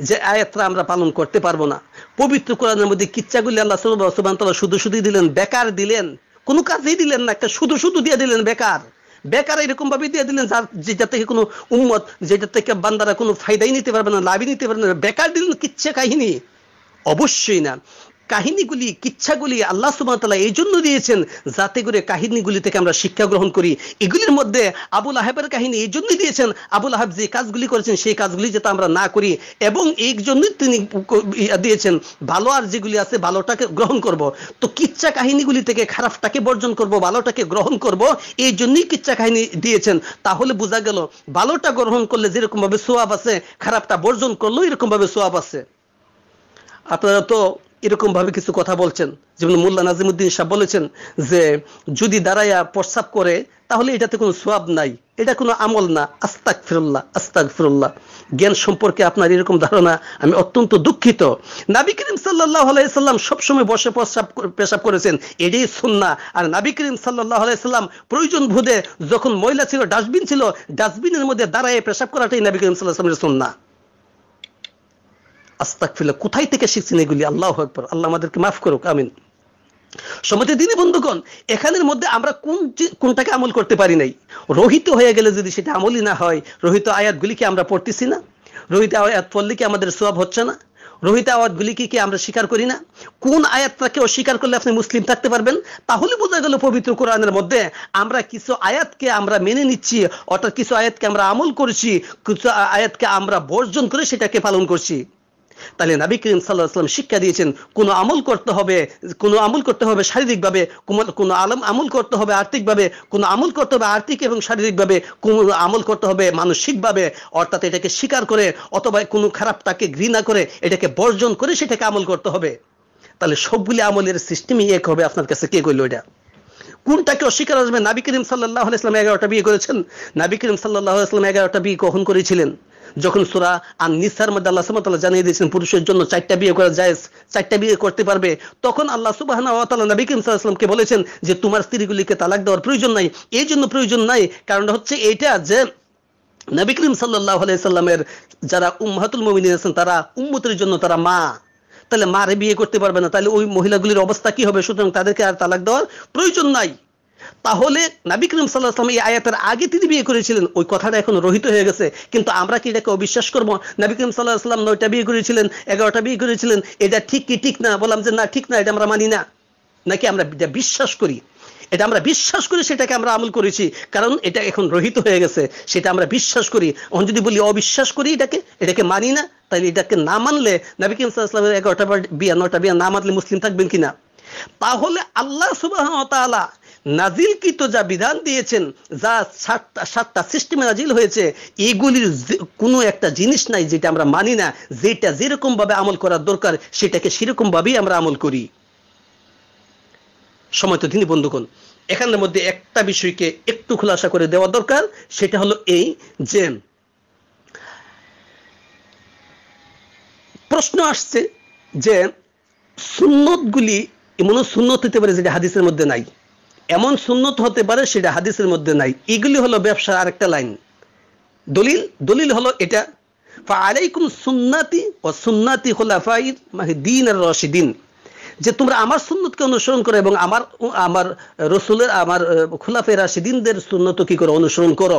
যে আয়াতটা আমরা পালন করতে পারবো না পবিত্র কোরআনের মধ্যে কিচ্ছাগুলি আল্লাহ সুবান তালা শুধু শুধু দিলেন বেকার দিলেন কোনো কাজেই দিলেন না একটা শুধু শুধু দিয়ে দিলেন বেকার বেকার এরকম ভাবে দিয়ে দিলেন যার যেটা থেকে কোনো উম্মত যেটা থেকে বান্দারা কোনো ফায়দাই নিতে পারবে না লাভই নিতে পারবে না বেকার দিলেন কিচ্ছে কাহিনী অবশ্যই না কাহিনীগুলি কিচ্ছাগুলি আল্লাহ সুবাহতাল্লাহ এই জন্য দিয়েছেন যাতে করে কাহিনীগুলি থেকে আমরা শিক্ষা গ্রহণ করি এগুলির মধ্যে আবুল আহেবের কাহিনী এই জন্যই দিয়েছেন আবুল আহেব যে কাজগুলি করেছেন সেই কাজগুলি যাতে আমরা না করি এবং এই জন্যই তিনি দিয়েছেন ভালো আর যেগুলি আছে ভালোটাকে গ্রহণ করব তো কিচ্ছা কাহিনীগুলি থেকে খারাপটাকে বর্জন করব ভালোটাকে গ্রহণ করব এই জন্যই কিচ্ছা কাহিনী দিয়েছেন তাহলে বোঝা গেল ভালোটা গ্রহণ করলে যেরকমভাবে সোয়াব আছে খারাপটা বর্জন করলেও এরকমভাবে সোয়াব আছে আপনারা তো এরকম ভাবে কিছু কথা বলছেন যেমন মোল্লা নাজিমুদ্দিন সাহেব বলেছেন যে যদি দাঁড়াইয়া প্রস্রাব করে তাহলে এটাতে কোনো সোয়াব নাই এটা কোনো আমল না আস্তাক ফিরুল্লাহ আস্তাক ফিরুল্লাহ জ্ঞান সম্পর্কে আপনার এরকম ধারণা আমি অত্যন্ত দুঃখিত নাবি করিম সাল্লাহ আলাইসাল্লাম সবসময় বসে প্রস্রাব পেশাব করেছেন এটাই সুন্না আর নাবি করিম সাল্লাহ আলাইসাল্লাম প্রয়োজন ভোধে যখন ময়লা ছিল ডাস্টবিন ছিল ডাস্টবিনের মধ্যে দাঁড়ায় পেশাব করাটাই নাবি করিম সাল্লাহ আসলামের সুন্না আস্তাকফিল্লা কোথায় থেকে শিখছেন এগুলি আল্লাহ একবার আল্লাহ আমাদেরকে মাফ করুক আমিন সমাজে দিনই বন্ধুগণ এখানের মধ্যে আমরা কোন কোনটাকে আমল করতে পারি নাই রোহিত হয়ে গেলে যদি সেটা আমলই না হয় রোহিত আয়াতগুলি কি আমরা পড়তেছি না রোহিত আয়াত পড়লে কি আমাদের সোয়াব হচ্ছে না রোহিত আয়াতগুলিকে কি আমরা স্বীকার করি না কোন আয়াতটাকে অস্বীকার করলে আপনি মুসলিম থাকতে পারবেন তাহলে বোঝা গেল পবিত্র কোরআনের মধ্যে আমরা কিছু আয়াতকে আমরা মেনে নিচ্ছি অর্থাৎ কিছু আয়াতকে আমরা আমল করছি কিছু আয়াতকে আমরা বর্জন করে সেটাকে পালন করছি তাহলে নাবি করিম সাল্লাহ আসলাম শিক্ষা দিয়েছেন কোনো আমল করতে হবে কোনো আমল করতে হবে শারীরিকভাবে কোনো আলম আমল করতে হবে আর্থিকভাবে কোনো আমল করতে হবে আর্থিক এবং শারীরিকভাবে কোনো আমল করতে হবে মানসিকভাবে অর্থাৎ এটাকে স্বীকার করে অথবা কোনো খারাপ তাকে ঘৃণা করে এটাকে বর্জন করে সেটাকে আমল করতে হবে তাহলে সবগুলি আমলের সিস্টেমই এক হবে আপনার কাছে কে করলো এটা কোনটাকে অস্বীকার আসবে নাবি করিম সাল্লাহ ইসলাম এগারোটা বিয়ে করেছেন নাবি করিম সাল্লাহ আসলাম এগারোটা বিয়ে কখন করেছিলেন যখন সুরা আর নিসার মধ্যে আল্লাহ সুবাহতাল্লাহ জানিয়ে দিয়েছেন পুরুষের জন্য চারটা বিয়ে করা যায় চারটা বিয়ে করতে পারবে তখন আল্লাহ সুবাহানাওয়াতাল্লাহ নবী কিম সাল্লাহামকে বলেছেন যে তোমার স্ত্রীগুলিকে তালাক দেওয়ার প্রয়োজন নাই এই জন্য প্রয়োজন নাই কারণ হচ্ছে এটা যে নবী করিম সাল্লাহ আলাইসাল্লামের যারা উম্মাতুল মমিনী আছেন তারা উম্মতের জন্য তারা মা তাহলে মারে বিয়ে করতে পারবে না তাহলে ওই মহিলাগুলির অবস্থা কি হবে সুতরাং তাদেরকে আর তালাক দেওয়ার প্রয়োজন নাই তাহলে নাবি করিম সাল্লাহ আসলাম এই আয়াতের আগে তিনি বিয়ে করেছিলেন ওই কথাটা এখন রহিত হয়ে গেছে কিন্তু আমরা কি এটাকে অবিশ্বাস করবো নাবি করিম সাল্লাহ আসলাম নয়টা বিয়ে করেছিলেন এগারোটা বিয়ে করেছিলেন এটা ঠিক কি ঠিক না বললাম যে না ঠিক না এটা আমরা মানি না নাকি আমরা এটা বিশ্বাস করি এটা আমরা বিশ্বাস করি সেটাকে আমরা আমল করেছি কারণ এটা এখন রহিত হয়ে গেছে সেটা আমরা বিশ্বাস করি অন যদি বলি অবিশ্বাস করি এটাকে এটাকে মানি না তাহলে এটাকে না মানলে নবী কিম সাল্লামের এগারোটা বিয়া নটা বিয়া না মানলে মুসলিম থাকবেন কিনা তাহলে আল্লাহ সুবাহ তালা নাজিলকৃত যা বিধান দিয়েছেন যা সাতটা সাতটা সিস্টেমে নাজিল হয়েছে এগুলির কোনো একটা জিনিস নাই যেটা আমরা মানি না যেটা যেরকমভাবে আমল করার দরকার সেটাকে সেরকমভাবেই আমরা আমল করি সময় তো তিনি বন্ধুগণ এখানের মধ্যে একটা বিষয়কে একটু খোলাসা করে দেওয়া দরকার সেটা হলো এই যে প্রশ্ন আসছে যে সুন্নতগুলি এমনও সুন্নত হতে পারে যেটা হাদিসের মধ্যে নাই এমন সুন্নত হতে পারে সেটা হাদিসের মধ্যে নাই এগুলি হলো ব্যবসার আরেকটা লাইন দলিল দলিল হলো এটা আলাইকুম সুন্নাতি ও সুন্নাতি হোলাফাইর আর রশিদিন যে তোমরা আমার সুন্নতকে অনুসরণ করো এবং আমার আমার রসুলের আমার খোলাফে রাশিদিনদের সুন্নত কি করো অনুসরণ করো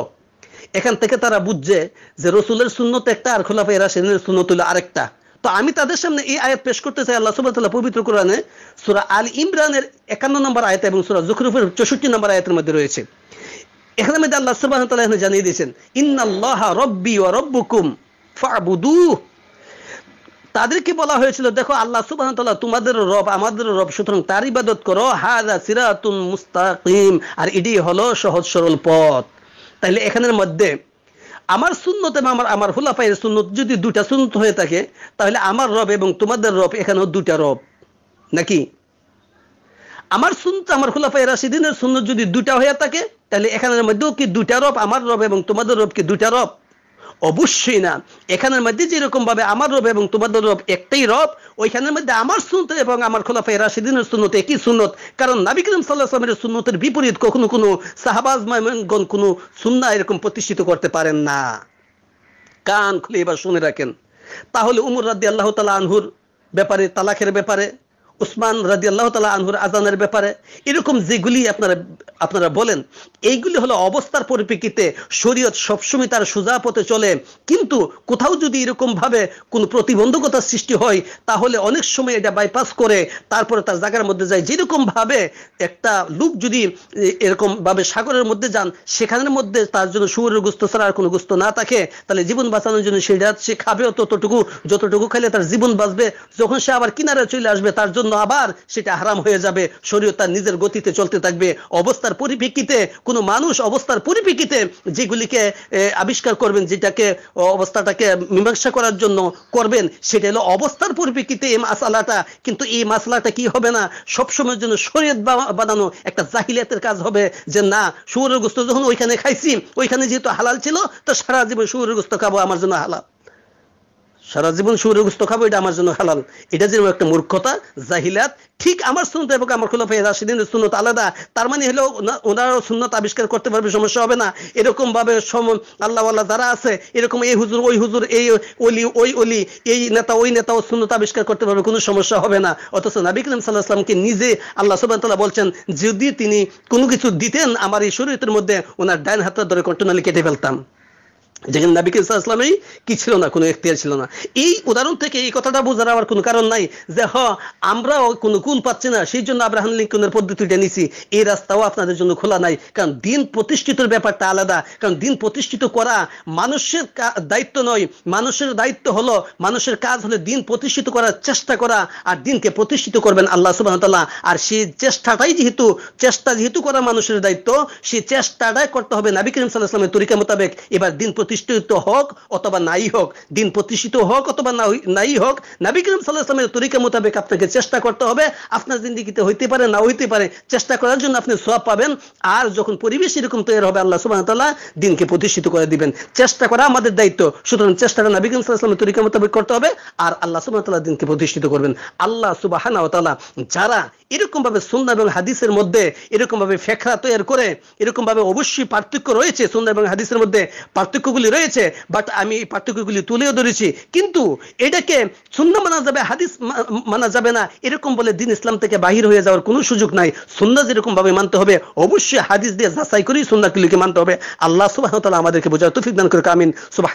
এখান থেকে তারা বুঝছে যে রসুলের সুন্নত একটা আর খোলাফে রাশিদিনের সুন্নত হলো আরেকটা তো আমি তাদের সামনে এই আয়াত পেশ করতে চাই আল্লাহ সুবাহতাল্লাহ পবিত্র কোরআনে সুরা আল ইমরানের একান্ন নম্বর আয়াত এবং সুরা জুখরুফের চৌষট্টি নম্বর আয়াতের মধ্যে রয়েছে এখানে মধ্যে আল্লাহ সুবাহ তাল্লাহ এখানে জানিয়ে দিয়েছেন ইন্নাল্লাহ রব্বি ও রব্বুকুম ফাবুদু তাদেরকে বলা হয়েছিল দেখো আল্লাহ সুবাহ তোমাদের রব আমাদের রব সুতরাং তার ইবাদত করো হাজা সিরাতুন মুস্তাকিম আর এটি হলো সহজ সরল পথ তাহলে এখানের মধ্যে আমার সুন্নত এবং আমার আমার হুলাফাইয়ের সুন্নত যদি দুটা সুন্নত হয়ে থাকে তাহলে আমার রব এবং তোমাদের রব এখানেও দুটা রব নাকি আমার সুন্নত আমার হুলাফাই রাশিদিনের সুন্নত যদি দুটা হয়ে থাকে তাহলে এখানের মধ্যেও কি দুটা রব আমার রব এবং তোমাদের রব কি দুটা রব অবশ্যই না এখানের মধ্যে যেরকমভাবে আমার রব এবং তোমাদের রব একটাই রব ওইখানের মধ্যে আমার সুনত এবং আমার খোলাফাই রাশিদিনের সুনত একই সুনত কারণ নাবি করিম সাল্লাহ আসলামের সুন্নতের বিপরীত কখনো কোনো শাহবাজ মামগণ কোনো সুন্না এরকম প্রতিষ্ঠিত করতে পারেন না কান খুলে এবার শুনে রাখেন তাহলে উমর রাদ্দি আল্লাহ তালা আনহুর ব্যাপারে তালাকের ব্যাপারে উসমান রাজি আল্লাহ তালা আনহুর আজানের ব্যাপারে এরকম যেগুলি আপনারা আপনারা বলেন এইগুলি হলো অবস্থার পরিপ্রেক্ষিতে শরীয়ত সবসময় তার সোজা পথে চলে কিন্তু কোথাও যদি এরকমভাবে কোনো প্রতিবন্ধকতার সৃষ্টি হয় তাহলে অনেক সময় এটা বাইপাস করে তারপরে তার জায়গার মধ্যে যায় যেরকমভাবে একটা লুক যদি এরকমভাবে সাগরের মধ্যে যান সেখানের মধ্যে তার জন্য শুয়োরের গুস্ত ছাড়া আর কোনো গুস্ত না থাকে তাহলে জীবন বাঁচানোর জন্য সে সে খাবেও ততটুকু যতটুকু খেলে তার জীবন বাঁচবে যখন সে আবার কিনারে চলে আসবে তার জন্য জন্য আবার সেটা হারাম হয়ে যাবে শরীয় তার নিজের গতিতে চলতে থাকবে অবস্থার পরিপ্রেক্ষিতে কোনো মানুষ অবস্থার পরিপ্রেক্ষিতে যেগুলিকে আবিষ্কার করবেন যেটাকে অবস্থাটাকে মীমাংসা করার জন্য করবেন সেটা হলো অবস্থার পরিপ্রেক্ষিতে এই মাসালাটা কিন্তু এই মাসালাটা কি হবে না সবসময়ের জন্য শরীয়ত বানানো একটা জাহিলিয়াতের কাজ হবে যে না শুয়োরের গোস্ত যখন ওইখানে খাইছি ওইখানে যেহেতু হালাল ছিল তো সারা জীবন শুয়োরের গোস্ত খাবো আমার জন্য হালাল সারা জীবন গুস্ত খাবো এটা আমার জন্য হালাল এটা যেন একটা মূর্খতা জাহিলাত ঠিক আমার শুনতে এবং আমার খোলাফাই রাশিদিন শূন্যত আলাদা তার মানে হলো ওনারাও শূন্যত আবিষ্কার করতে পারবে সমস্যা হবে না এরকম ভাবে সম আল্লাহ আল্লাহ যারা আছে এরকম এই হুজুর ওই হুজুর এই অলি ওই অলি এই নেতা ওই নেতা ও শূন্যত আবিষ্কার করতে পারবে কোনো সমস্যা হবে না অথচ নাবিক করিম সাল্লাহ আসলামকে নিজে আল্লাহ সুবাহ তাল্লাহ বলছেন যদি তিনি কোনো কিছু দিতেন আমার এই শরীরের মধ্যে ওনার ডাইন হাতটা ধরে কন্টনালি কেটে ফেলতাম যেখানে নাবিক ইসলামেরই কি ছিল না কোনো এখতিয়ার ছিল না এই উদাহরণ থেকে এই কথাটা বোঝার আমার কোনো কারণ নাই যে হ আমরা কোনো গুণ পাচ্ছি না সেই জন্য আব্রাহাম লিঙ্কনের পদ্ধতিটা নিছি এই রাস্তাও আপনাদের জন্য খোলা নাই কারণ দিন প্রতিষ্ঠিতর ব্যাপারটা আলাদা কারণ দিন প্রতিষ্ঠিত করা মানুষের দায়িত্ব নয় মানুষের দায়িত্ব হলো মানুষের কাজ হলে দিন প্রতিষ্ঠিত করার চেষ্টা করা আর দিনকে প্রতিষ্ঠিত করবেন আল্লাহ সুবাহতাল্লাহ আর সেই চেষ্টাটাই যেহেতু চেষ্টা যেহেতু করা মানুষের দায়িত্ব সেই চেষ্টাটাই করতে হবে নাবিক করিম ইসলামের তরিকা মোতাবেক এবার দিন প্রতিষ্ঠিত হোক অথবা নাই হোক দিন প্রতিষ্ঠিত হোক অথবা নাই হোক নাবিকরম সাল্লাহামের তরিকা মোতাবেক আপনাকে চেষ্টা করতে হবে আপনার জিন্দিগিতে হইতে পারে না হইতে পারে চেষ্টা করার জন্য আপনি সব পাবেন আর যখন পরিবেশ এরকম তৈরি হবে আল্লাহ সুবাহ তাল্লাহ দিনকে প্রতিষ্ঠিত করে দিবেন চেষ্টা করা আমাদের দায়িত্ব সুতরাং চেষ্টাটা নাবিকরম সাল্লাহামের তরিকা মোতাবেক করতে হবে আর আল্লাহ সুবাহ তাল্লাহ দিনকে প্রতিষ্ঠিত করবেন আল্লাহ সুবাহানা যারা এরকমভাবে সুন্দর এবং হাদিসের মধ্যে এরকমভাবে ফেখরা তৈরি করে এরকমভাবে অবশ্যই পার্থক্য রয়েছে সুন্দর এবং হাদিসের মধ্যে পার্থক্যগুলি রয়েছে বাট আমি এই পার্থক্যগুলি তুলেও ধরেছি কিন্তু এটাকে সুন্দর মানা যাবে হাদিস মানা যাবে না এরকম বলে দিন ইসলাম থেকে বাহির হয়ে যাওয়ার কোনো সুযোগ নাই সুন্দর যেরকমভাবে মানতে হবে অবশ্যই হাদিস দিয়ে যাচাই করেই সুন্দরগুলিকে মানতে হবে আল্লাহ সুবাহ আমাদেরকে বোঝা তুফিক দান করে কামিন সুবাহ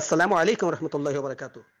আসসালামু আলাইকুম রহমতুল্লাহ বারকাতু